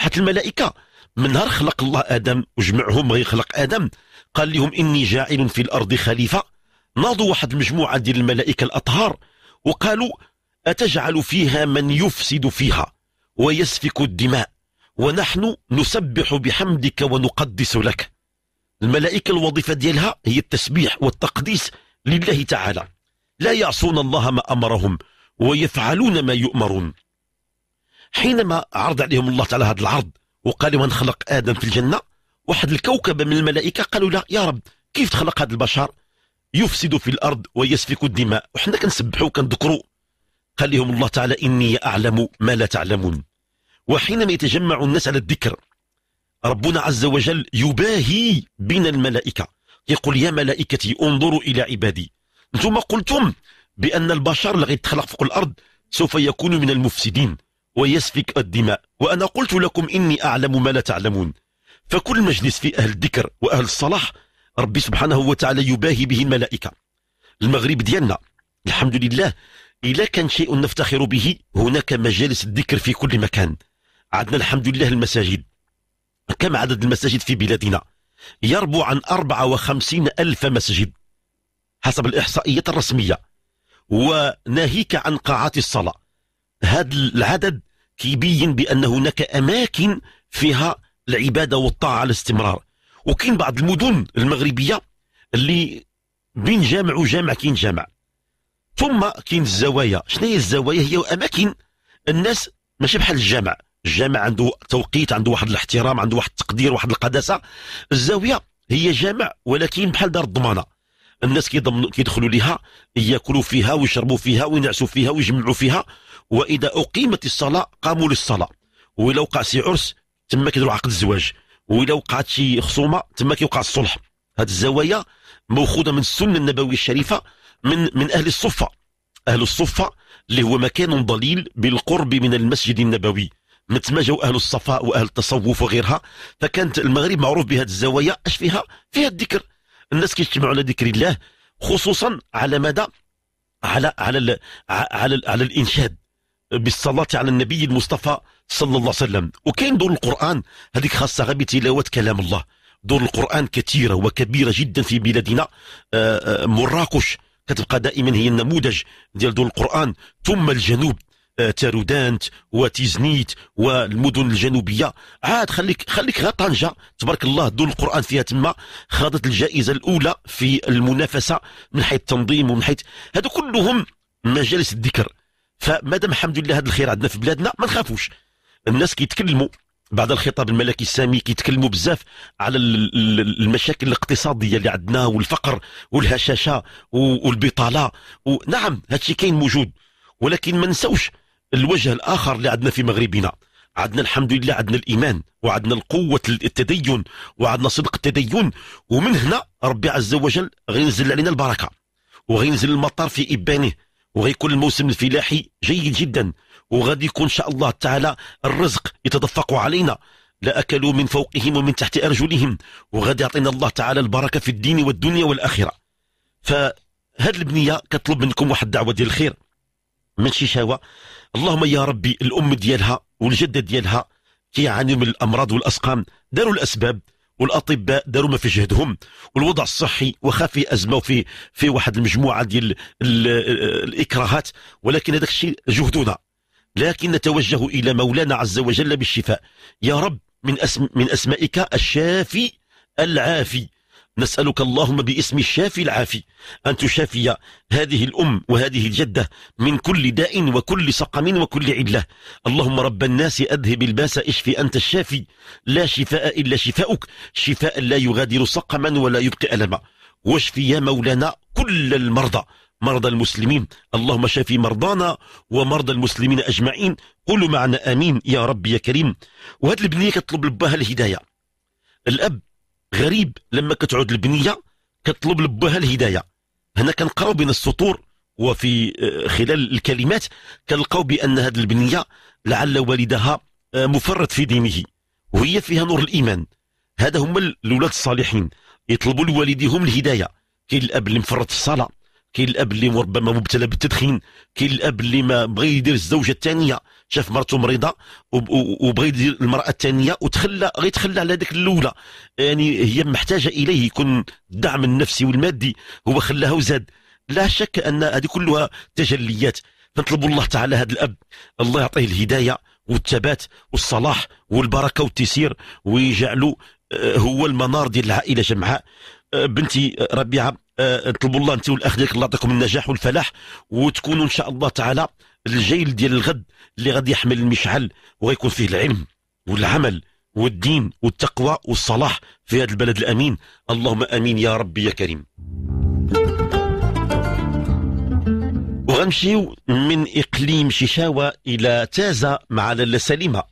حتى الملائكه من نهار خلق الله ادم وجمعهم خلق ادم قال لهم اني جاعل في الارض خليفه ناضوا واحد المجموعه ديال الملائكه الاطهار وقالوا اتجعل فيها من يفسد فيها ويسفك الدماء ونحن نسبح بحمدك ونقدس لك الملائكه الوظيفه ديالها هي التسبيح والتقديس لله تعالى لا يعصون الله ما امرهم ويفعلون ما يؤمرون حينما عرض عليهم الله تعالى هذا العرض وقال لهم خلق آدم في الجنة واحد الكوكب من الملائكة قالوا لا يا رب كيف تخلق هذا البشر يفسد في الأرض ويسفك الدماء وحنا كنسبحوا وكنذكروا قال لهم الله تعالى إني أعلم ما لا تعلمون وحينما يتجمع الناس على الذكر ربنا عز وجل يباهي بين الملائكة يقول يا ملائكتي انظروا إلى عبادي انتم قلتم بأن البشر لغيت تخلق فوق الأرض سوف يكون من المفسدين ويسفك الدماء وأنا قلت لكم إني أعلم ما لا تعلمون فكل مجلس في أهل الذكر وأهل الصلاح ربي سبحانه وتعالى يباهي به الملائكة المغرب ديالنا الحمد لله إلا كان شيء نفتخر به هناك مجالس الذكر في كل مكان عندنا الحمد لله المساجد كم عدد المساجد في بلادنا يربو عن 54 ألف مسجد حسب الإحصائيات الرسمية وناهيك عن قاعات الصلاة هذا العدد كيبين بأن هناك أماكن فيها العبادة والطاعة على استمرار وكاين بعض المدن المغربية اللي بين جامع وجامع كاين جامع ثم كاين الزوايا شنو هي الزوايا هي أماكن الناس ماشي بحال الجامع الجامع عنده توقيت عنده واحد الاحترام عنده واحد التقدير واحد القداسة الزاوية هي جامع ولكن بحال دار الضمانة الناس كيدخلوا ليها ياكلوا فيها ويشربوا فيها وينعسوا فيها ويجمعوا فيها واذا اقيمت الصلاه قاموا للصلاه ولا وقع شي عرس تما كيديروا عقد الزواج ولا وقعت شي خصومه تما كيوقع الصلح هاد الزوايا موخوذه من السنة النبوية الشريفة من من أهل الصفة أهل الصفة اللي هو مكان ضليل بالقرب من المسجد النبوي من تما جاو أهل الصفاء وأهل التصوف وغيرها فكانت المغرب معروف بهذه الزوايا أش فيها؟ فيها الذكر الناس كيجتمعوا على ذكر الله خصوصا على مدى على على على, على, على الإنشاد بالصلاة على النبي المصطفى صلى الله عليه وسلم وكاين دور القرآن هذيك خاصة غير بتلاوة كلام الله دور القرآن كثيرة وكبيرة جدا في بلادنا آه، آه، مراكش كتبقى دائما هي النموذج ديال دور القرآن ثم الجنوب آه، تارودانت وتيزنيت والمدن الجنوبيه عاد خليك خليك غير طنجه تبارك الله دور القران فيها تما خاضت الجائزه الاولى في المنافسه من حيث التنظيم ومن حيث هذو كلهم مجالس الذكر فمادام الحمد لله هذا الخير عندنا في بلادنا ما نخافوش الناس كيتكلموا بعد الخطاب الملكي السامي كيتكلموا بزاف على المشاكل الاقتصاديه اللي عندنا والفقر والهشاشه والبطاله ونعم هذا الشيء كاين موجود ولكن ما نساوش الوجه الاخر اللي عندنا في مغربنا عندنا الحمد لله عندنا الايمان وعندنا القوه التدين وعندنا صدق التدين ومن هنا ربي عز وجل غينزل علينا البركه وغينزل المطر في ابانه وغيكون الموسم الفلاحي جيد جدا وغادي يكون ان شاء الله تعالى الرزق يتدفق علينا لا أكلوا من فوقهم ومن تحت أرجلهم وغادي يعطينا الله تعالى البركة في الدين والدنيا والآخرة فهاد البنية كطلب منكم واحد الدعوة ديال الخير من شي شهوه اللهم يا ربي الأم ديالها والجدة ديالها كيعانيو من الأمراض والأسقام داروا الأسباب والاطباء داروا ما في جهدهم والوضع الصحي واخا في ازمه وفي في واحد المجموعه ديال الاكراهات ولكن هذاك الشيء جهدنا لكن نتوجه الى مولانا عز وجل بالشفاء يا رب من اسم من اسمائك الشافي العافي نسألك اللهم باسم الشافي العافي أن تشافي هذه الأم وهذه الجدة من كل داء وكل سقم وكل علة اللهم رب الناس أذهب الباس اشفي أنت الشافي لا شفاء إلا شفاؤك شفاء لا يغادر سقما ولا يبقي ألما واشفي يا مولانا كل المرضى مرضى المسلمين اللهم شافي مرضانا ومرضى المسلمين أجمعين قولوا معنا آمين يا رب يا كريم وهذه البنية كتطلب لباها الهداية الأب غريب لما كتعود البنيه كتطلب لبها الهدايه هنا كنقراو بين السطور وفي آه، خلال الكلمات كنلقاو بان هذه البنيه لعل والدها آه، مفرط في دينه وهي فيها نور الايمان هذا هما الاولاد الصالحين يطلبوا لوالديهم الهدايه كاين الاب اللي مفرط في الصلاه كاين الاب اللي ربما مبتلى بالتدخين كاين الاب اللي ما بغى يدير الزوجه الثانيه شاف مرته مريضه وبغى يدير المراه الثانيه وتخلى غير تخلى على ذاك الاولى يعني هي محتاجه اليه يكون الدعم النفسي والمادي هو خلاها وزاد لا شك ان هذه كلها تجليات نطلب الله تعالى هذا الاب الله يعطيه الهدايه والثبات والصلاح والبركه والتيسير ويجعله آه، هو المنار ديال العائله جمعاء آه، بنتي آه، ربيعه اطلبوا آه، الله انت والاخ ديالك الله يعطيكم النجاح والفلاح وتكونوا ان شاء الله تعالى الجيل ديال الغد اللي غادي يحمل المشعل وغيكون فيه العلم والعمل والدين والتقوى والصلاح في هذا البلد الامين اللهم امين يا ربي يا كريم وغنمشيو من اقليم شيشاوه الى تازه مع لاله سليمه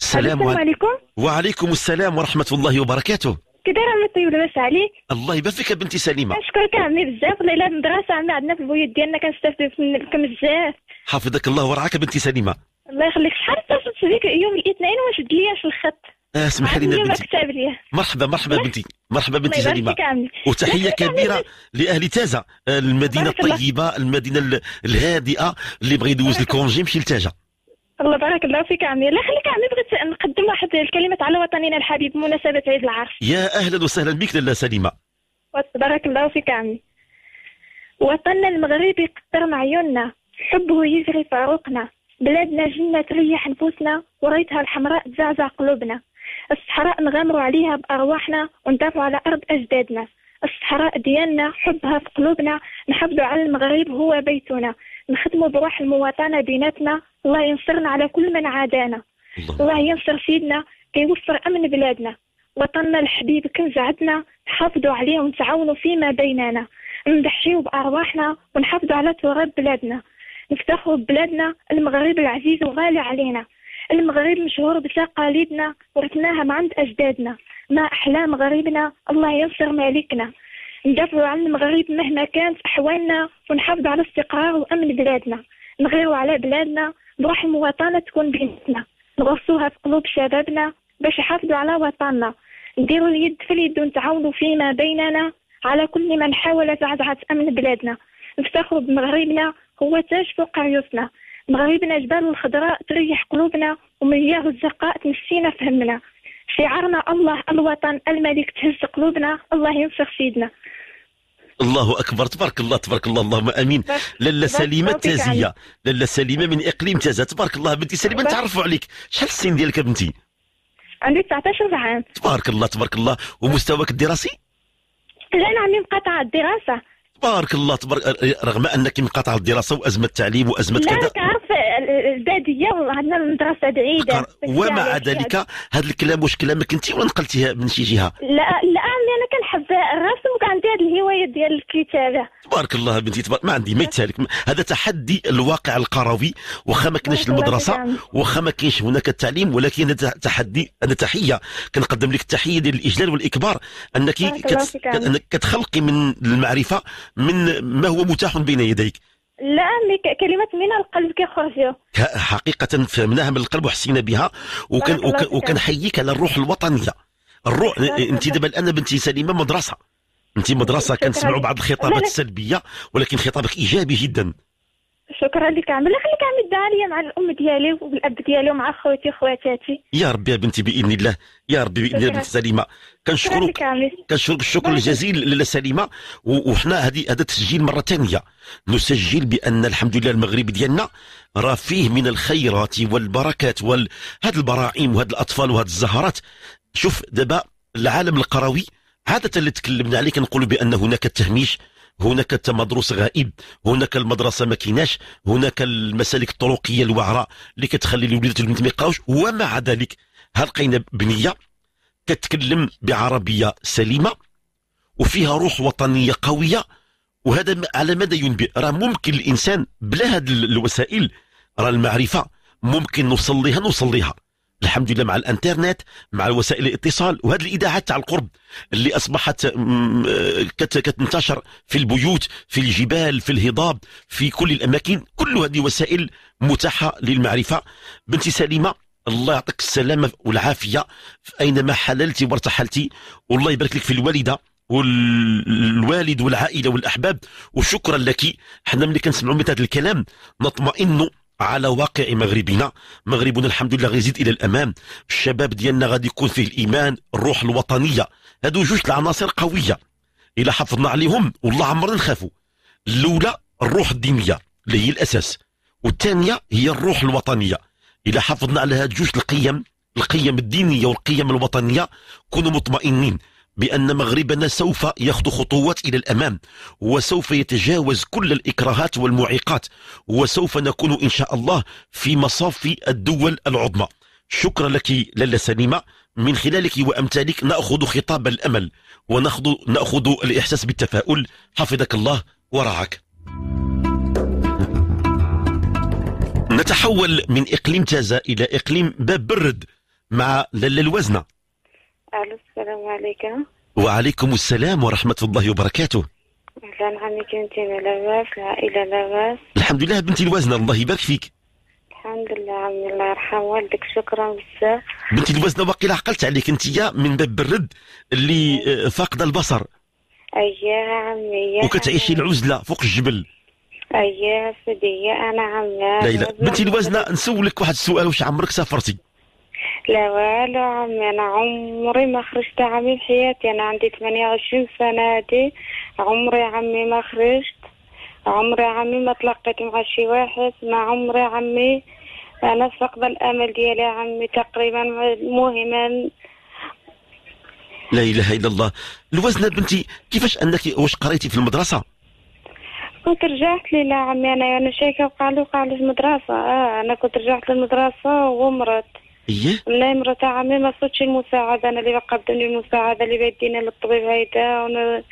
السلام عليكم وعليكم السلام ورحمه الله وبركاته كدايره راه الطيب لاباس عليك الله يبارك فيك بنتي سليمه نشكرك عمي بزاف والله الا المدرسه عندنا عندنا في البيوت ديالنا كنستافدوا منكم بزاف حفظك الله ورعاك بنتي سليمه الله يخليك شحال اتصلت بك يوم الاثنين وما شد لياش في الخط آه، اسمحي لينا بنتي مرحبا مرحبا بنتي مرحبا بنتي سليمه وتحيه كبيره لاهل تازه المدينه الطيبه المدينه الهادئه اللي بغى يدوز الكونجي يمشي لتازه الله بارك الله فيك عمي لا خليك عمي بغيت نقدم واحد الكلمة على وطننا الحبيب بمناسبة عيد العرس يا أهلا وسهلا بك لاله سليمة بارك الله فيك عمي وطننا المغربي قطر معيوننا حبه يجري في عروقنا بلادنا جنة تريح نفوسنا وريتها الحمراء تزعزع قلوبنا الصحراء نغامروا عليها بأرواحنا وندافعوا على أرض أجدادنا الصحراء ديالنا حبها في قلوبنا نحبوا على المغرب هو بيتنا نخدموا بروح المواطنة بيناتنا الله ينصرنا على كل من عادانا الله, الله ينصر سيدنا كيوفر أمن بلادنا وطننا الحبيب كنز عندنا نحافظوا عليه ونتعاونوا فيما بيننا نضحيو بأرواحنا ونحافظوا على تراب بلادنا نفتخروا ببلادنا المغرب العزيز وغالي علينا المغرب مشهور بتقاليدنا ورثناها من عند أجدادنا ما أحلى مغربنا الله ينصر مالكنا ندافعوا عن المغرب مهما كانت أحوالنا ونحافظوا على استقرار وأمن بلادنا نغيروا على بلادنا بروح المواطنه تكون بيننا نغرسوها في قلوب شبابنا باش يحافظوا على وطننا نديروا اليد في اليد ونتعاونوا فيما بيننا على كل من حاول زعزعة أمن بلادنا نفتخروا بمغربنا هو تاج فوق عيوسنا مغربنا جبال الخضراء تريح قلوبنا ومياه الزقاء تمشينا فهمنا شعارنا الله الوطن الملك تهز قلوبنا الله ينصر سيدنا الله اكبر تبارك الله تبارك الله اللهم امين لاله سليمه التازيه لاله سليمه من اقليم تازه تبارك الله بنتي سليمه نتعرفوا عليك شحال السن ديالك بنتي عندي 19 عام تبارك الله تبارك الله ومستواك الدراسي لا انا عمي مقاطعه الدراسه تبارك الله تبارك رغم انك مقاطعه الدراسه وازمه التعليم وازمه كذا بلاديه عندنا المدرسه بعيده ومع ذلك هذا الكلام واش كلامك انت ولا نقلتيها من شي جهه لا لا انا كنحب الرسم وعندي هذه الهوايه ديال الكتابه تبارك الله بنتي تبارك ما عندي ما يتسالك هذا تحدي الواقع القروي واخا ما كناش المدرسه واخا ما كاينش هناك التعليم ولكن هذا تحدي أنا تحيه كنقدم لك التحيه ديال الاجلال والاكبار انك كت... كتخلقي من المعرفه من ما هو متاح بين يديك لا مي كلمات من القلب كيخرجوا حقيقة فهمناها من القلب وحسينا بها وكان وكنحييك على الروح الوطنية الروح انت دابا الان بنتي سليمه مدرسه انت مدرسه كنسمعوا بعض الخطابات (laughs) السلبيه ولكن خطابك ايجابي جدا شكرا لك عم لا خليك عم الدعاء مع الام ديالي والاب ديالي ومع خوتي وخواتاتي يا ربي يا بنتي باذن الله يا ربي باذن الله بنت سليمه كنشكرك كنشكرك الشكر الجزيل لاله سليمه وحنا هذه هذا تسجيل مره ثانيه نسجل بان الحمد لله المغرب ديالنا راه فيه من الخيرات والبركات وال هاد البراعم وهاد الاطفال وهذ الزهرات شوف دابا العالم القروي عاده اللي تكلمنا عليه كنقولوا بان هناك التهميش هناك التمدرس غائب هناك المدرسه ما كيناش هناك المسالك الطرقيه الوعره اللي كتخلي الوليدات والبنات ما يقراوش ومع ذلك ها لقينا بنيه كتكلم بعربيه سليمه وفيها روح وطنيه قويه وهذا على ماذا ينبئ راه ممكن الانسان بلا هذه الوسائل راه المعرفه ممكن نوصل لها نوصل لها الحمد لله مع الانترنت مع وسائل الاتصال وهذه الاذاعات تاع القرب اللي اصبحت كتنتشر في البيوت في الجبال في الهضاب في كل الاماكن كل هذه وسائل متاحه للمعرفه بنتي سليمه الله يعطيك السلامه والعافيه اينما حللتي وارتحلتي والله يبارك لك في الوالده والوالد والعائله والاحباب وشكرا لك حنا ملي كنسمعوا مثل هذا الكلام نطمئن على واقع مغربنا مغربنا الحمد لله غيزيد الى الامام الشباب ديالنا غادي يكون فيه الايمان الروح الوطنيه هادو جوج العناصر قويه الا حافظنا عليهم والله عمرنا نخافوا الاولى الروح الدينيه اللي هي الاساس والثانيه هي الروح الوطنيه الا حافظنا على هاد جوج القيم القيم الدينيه والقيم الوطنيه كونوا مطمئنين بأن مغربنا سوف يخطو خطوات إلى الأمام وسوف يتجاوز كل الإكراهات والمعيقات وسوف نكون إن شاء الله في مصاف الدول العظمى شكرا لك للا سليمة من خلالك وأمثالك نأخذ خطاب الأمل ونأخذ نأخذ الإحساس بالتفاؤل حفظك الله ورعاك نتحول من إقليم تازة إلى إقليم باب برد مع للا الوزنة ألو السلام عليكم وعليكم السلام ورحمة الله وبركاته أهلا عمك نعم، أنت لاباس العائلة لاباس الحمد لله بنتي الوازنة الله يبارك فيك الحمد لله عمي الله يرحم والدك شكرا بزاف بنتي الوازنة واقيلا عقلت عليك أنت من باب الرد اللي آه، فاقدة البصر أياه عمي وكتعيشي العزلة فوق الجبل أياه سيدي أنا عمي لا لا بنتي الوازنة نسولك واحد السؤال واش عمرك سافرتي؟ لا والو عمي أنا عمري ما خرجت عمي في حياتي أنا عندي 28 سنة دي عمري عمي ما خرجت عمري عمي ما تلقيت مع شي واحد ما عمري عمي أنا فقد الأمل ديالي عمي تقريبا مهما لا إله إلا الله الوزنة بنتي كيفاش أنك واش قريتي في المدرسة؟ كنت رجعت لي لا عمي انا انا شايكه وقالوا قالوا المدرسه اه انا كنت رجعت للمدرسه ومرت ايه لا مرة عمي ما صوتش المساعدة انا اللي بقدم لي المساعدة اللي بيدينا للطبيب هيدا وانا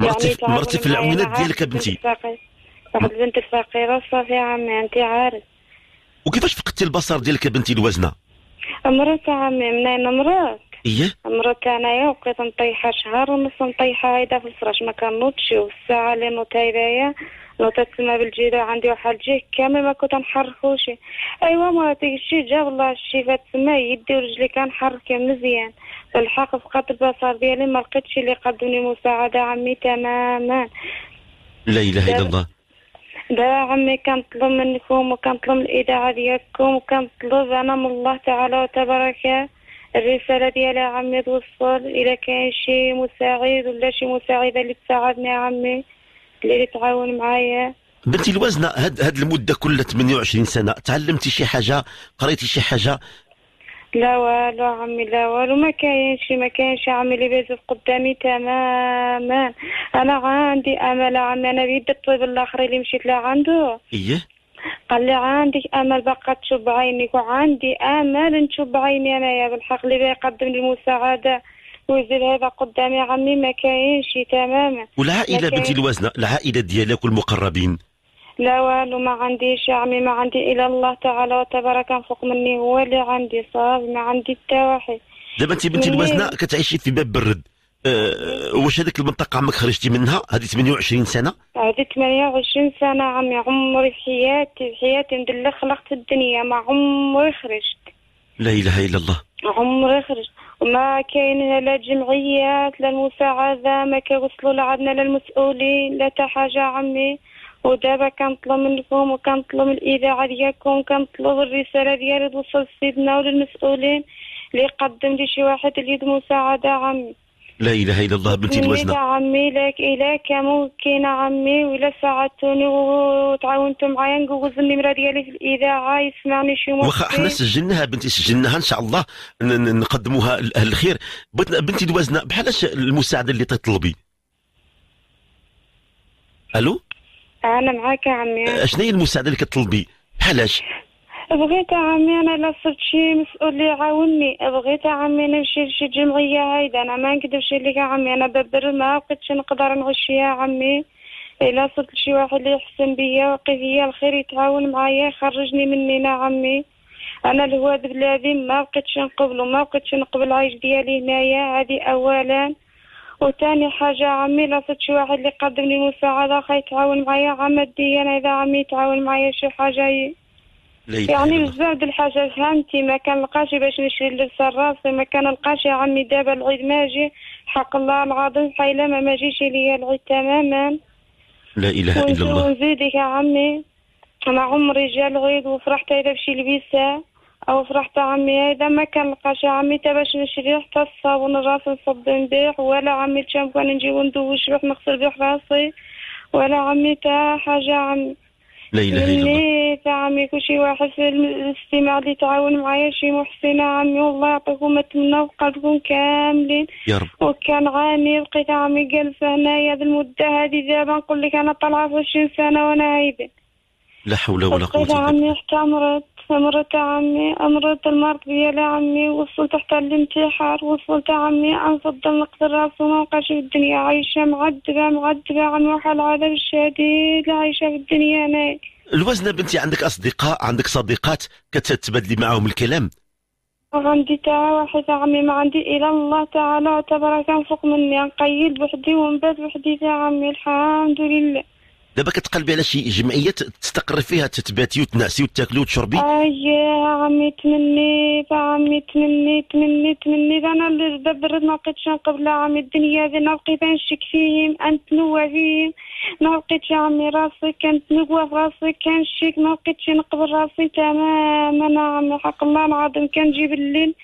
مرتي يعني مرتي في العونات ديالك بنتي واحد البنت الفقيرة صافي عمي انت عارف وكيفاش فقدتي البصر ديالك بنتي الوزنة مرات عمي منين مرات ايه مرات انايا وبقيت نطيحة شهر ونص نطيحة هيدا في الفراش ما كنوضش والساعة اللي نوض هيدايا لوطات تما بالجيدة عندي واحد جيه كامل ما كنت نحركو شي ايوا ما شي جا والله الشيفات تما يدي ورجلي كان كنحرك مزيان بالحق فقدت البصر ديالي ما لقيتش اللي قدوني مساعدة عمي تماما لا اله الا الله دا عمي كنطلب منكم وكنطلب الاذاعه ديالكم وكنطلب انا من الله تعالى وتبارك الرسالة ديالي عمي توصل إلى كان شي مساعد ولا شي مساعدة اللي تساعدني عمي اللي تعاون معايا بنتي الوزنة هاد هاد المده كلها 28 سنه تعلمتي شي حاجه قريتي شي حاجه لا والو عمي لا والو ما كاينش ما كاينش عمي اللي بازف قدامي تماما انا عندي امل عمي انا بيد الطبيب الاخر اللي مشيت له عنده ايه قال لي عندي امل بقى تشوف بعينك وعندي امل نشوف بعيني انايا بالحق اللي بيقدم لي المساعده وزير هذا قدامي عمي ما كاينش تماما والعائله بنتي الوازنه العائله ديالك والمقربين لا والو ما عنديش يا عمي ما عندي الا الله تعالى وتبارك فوق مني هو اللي عندي صافي ما عندي حتى واحد دابا انت بنتي الوازنه كتعيشي في باب برد أه واش هذيك المنطقة عمرك خرجتي منها هذه 28 سنة؟ هذه 28 سنة عمي عمري في حياتي في حياتي اللي خلقت الدنيا ما عمري خرجت لا اله الا الله عمري خرج ما كاين لا جمعيات لا المساعده ما كيوصلوا لعندنا لا المسؤولين لا تا حاجه عمي ودابا كنطلب منكم وكنطلب من الاذاعه ديالكم كنطلب الرساله ديالي توصل لسيدنا وللمسؤولين اللي يقدم لي شي واحد اليد مساعده عمي لا إله إلا الله بنتي الوزنة لا عمي لك إلاك ممكن عمي ولا ساعدتوني وتعاونتوا معايا نجوز النمرة ديالي في الإذاعة يسمعني شي واخا احنا سجلناها بنتي سجلناها إن شاء الله نقدموها لأهل الخير بنتي الوزنة بحالاش المساعدة اللي تطلبي ألو أنا معاك يا عمي شنو هي المساعدة اللي كتطلبي بحالاش بغيت عمي انا لا صرت شي مسؤول لي يعاوني بغيت عمي نمشي لشي جمعيه هايده انا ما نكذبش عليك عمي انا ببر ما بقيتش نقدر نغش يا عمي الا إيه، صرت لشي واحد اللي يحسن بيا ويقي فيا الخير يتعاون معايا يخرجني انا عمي انا الهواد بلادي ما بقيتش نقبله ما بقيتش نقبل العيش ديالي هنايا هذه اولا وثاني حاجة عمي لا صرت شي واحد اللي قدم لي مساعدة خا يتعاون معايا عمديا إذا عمي يتعاون معايا شي حاجة يعني بزاف الحاجه الحاجات فهمتي ما لقاش باش نشري اللبسه لراسي ما لقاش يا عمي دابا العيد ماجي حق الله العظيم حيلا ما ماجيش ليا العيد تماما لا اله الا الله ونزيدك يا عمي انا عمري جا العيد وفرحت الا بشي لبسه او فرحت عمي هذا ما لقاش يا عمي تا باش نشري حتى الصابون راسي نصب نبيع ولا عمي الشامبو نجي وندوش روح نغسل بيه راسي ولا عمي تا حاجه عمي لا اله الا الله تاع عمي كلشي واحد في الاستماع اللي تعاون معايا شي محسن عمي والله يعطيكم ما تمنى كاملين يا رب وكان غاني لقيت عمي جالسه هنايا هذه المده هذه دابا نقول لك انا طالعه في 20 سنه وانا هايبه لا حول ولا قوة إلا عمي حتى مرض مرض عمي أمرض المرض ديالي عمي وصلت حتى الانتحار وصلت عمي أنفضل نقدر راسي ما بقاش في الدنيا عايشة معذبة معذبة عن واحد العذاب الشديد عايشة في الدنيا أنا الوزنة بنتي عندك أصدقاء عندك صديقات كتتبادلي معاهم الكلام عندي تاع واحد عمي ما عندي الا الله تعالى تبارك فوق مني نقيد بوحدي ونبات بوحدي تاع عمي الحمد لله دابا كتقلبي على شي جمعيه تستقر فيها تتباتي وتنعسي وتاكلي وتشربي اي آه، عمي تمنيت عمي تمنيت تمنيت تمنيت انا اللي دبرت ما لقيتش قبل عمي الدنيا هذه ما لقيت نشك فيهم نتنوع فيهم ما لقيتش عمي راسي كنتنوع في راسي كنشك ما لقيتش نقبل راسي تماما انا عمي حق الله العظيم كنجيب الليل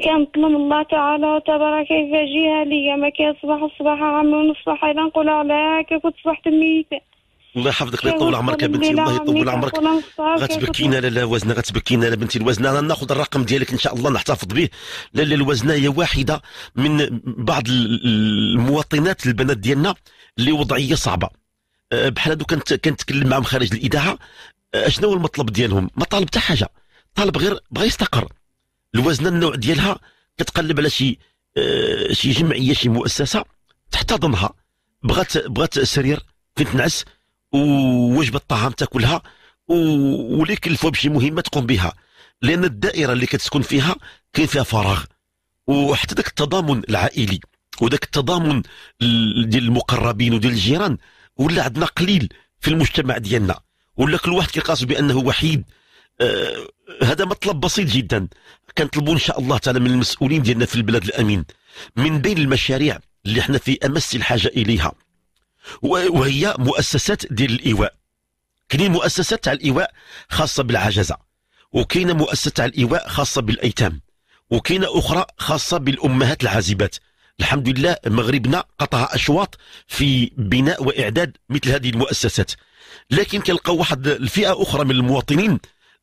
كنطلب الله تعالى تبارك يفاجيها ليا ما صباح الصباح عام ونصبح الا نقول عليها كي كنت صبحت ميت الله يحفظك الله يطول عمرك يا بنتي الله يطول عمرك غتبكينا لا لا وزنه غتبكينا لا بنتي الوزنه ناخذ الرقم ديالك ان شاء الله نحتفظ به لا لا الوزنه هي واحده من بعض المواطنات البنات ديالنا اللي وضعيه صعبه أه، بحال هادو كنت كنتكلم معهم خارج الاذاعه أه، اشنو هو المطلب ديالهم ما طالب حتى حاجه طالب غير بغى يستقر الوزنه النوع ديالها كتقلب على شي آه، شي جمعيه شي مؤسسه تحتضنها بغات بغات سرير فين تنعس ووجبه الطعام تاكلها واللي كلفوها بشي مهمه تقوم بها لان الدائره اللي كتسكن فيها كاين فيها فراغ وحتى ذاك التضامن العائلي وذاك التضامن ديال المقربين وديال الجيران ولا عندنا قليل في المجتمع ديالنا ولا كل واحد كيقاس بانه وحيد آه، هذا مطلب بسيط جدا كنطلبوا ان شاء الله تعالى من المسؤولين ديالنا في البلاد الامين من بين المشاريع اللي احنا في امس الحاجه اليها وهي مؤسسات ديال الايواء كاينين مؤسسات تاع الايواء خاصه بالعجزه وكاينه مؤسسه تاع الايواء خاصه بالايتام وكاينه اخرى خاصه بالامهات العازبات الحمد لله مغربنا قطع اشواط في بناء واعداد مثل هذه المؤسسات لكن كنلقاو واحد الفئه اخرى من المواطنين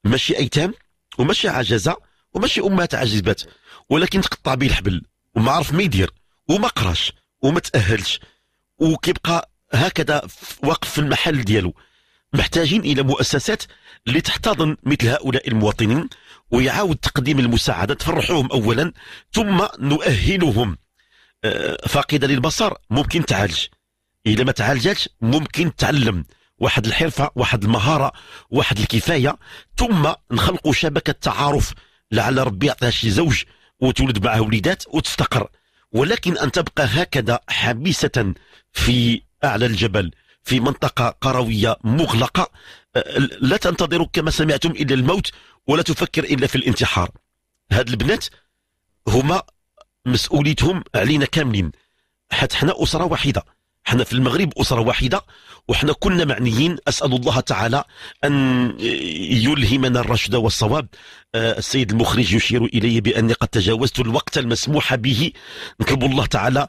ماشي ايتام وماشي عجزه وماشي امهات عجزبات ولكن تقطع به الحبل وما عرف ما يدير وما قراش وما تاهلش وكيبقى هكذا واقف في المحل ديالو محتاجين الى مؤسسات اللي تحتضن مثل هؤلاء المواطنين ويعاود تقديم المساعده تفرحوهم اولا ثم نؤهلهم آه، فاقده للبصر ممكن تعالج اذا ما تعالجاتش ممكن تعلم واحد الحرفه واحد المهاره واحد الكفايه ثم نخلقوا شبكه تعارف لعل ربي يعطيها شي زوج وتولد معه وليدات وتستقر ولكن ان تبقى هكذا حبيسه في اعلى الجبل في منطقه قرويه مغلقه آه، لا تنتظر كما سمعتم الا الموت ولا تفكر الا في الانتحار هاد البنات هما مسؤوليتهم علينا كاملين حتى حنا اسره واحده حنا في المغرب أسرة واحدة وحنا كلنا معنيين أسأل الله تعالى أن يلهمنا الرشد والصواب آه، السيد المخرج يشير إلي بأني قد تجاوزت الوقت المسموح به نطلب الله تعالى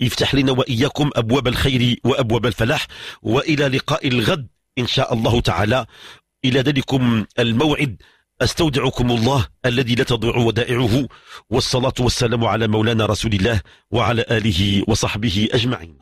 يفتح لنا وإياكم أبواب الخير وأبواب الفلاح وإلى لقاء الغد إن شاء الله تعالى إلى ذلكم الموعد استودعكم الله الذي لا تضيع ودائعه والصلاه والسلام على مولانا رسول الله وعلى اله وصحبه اجمعين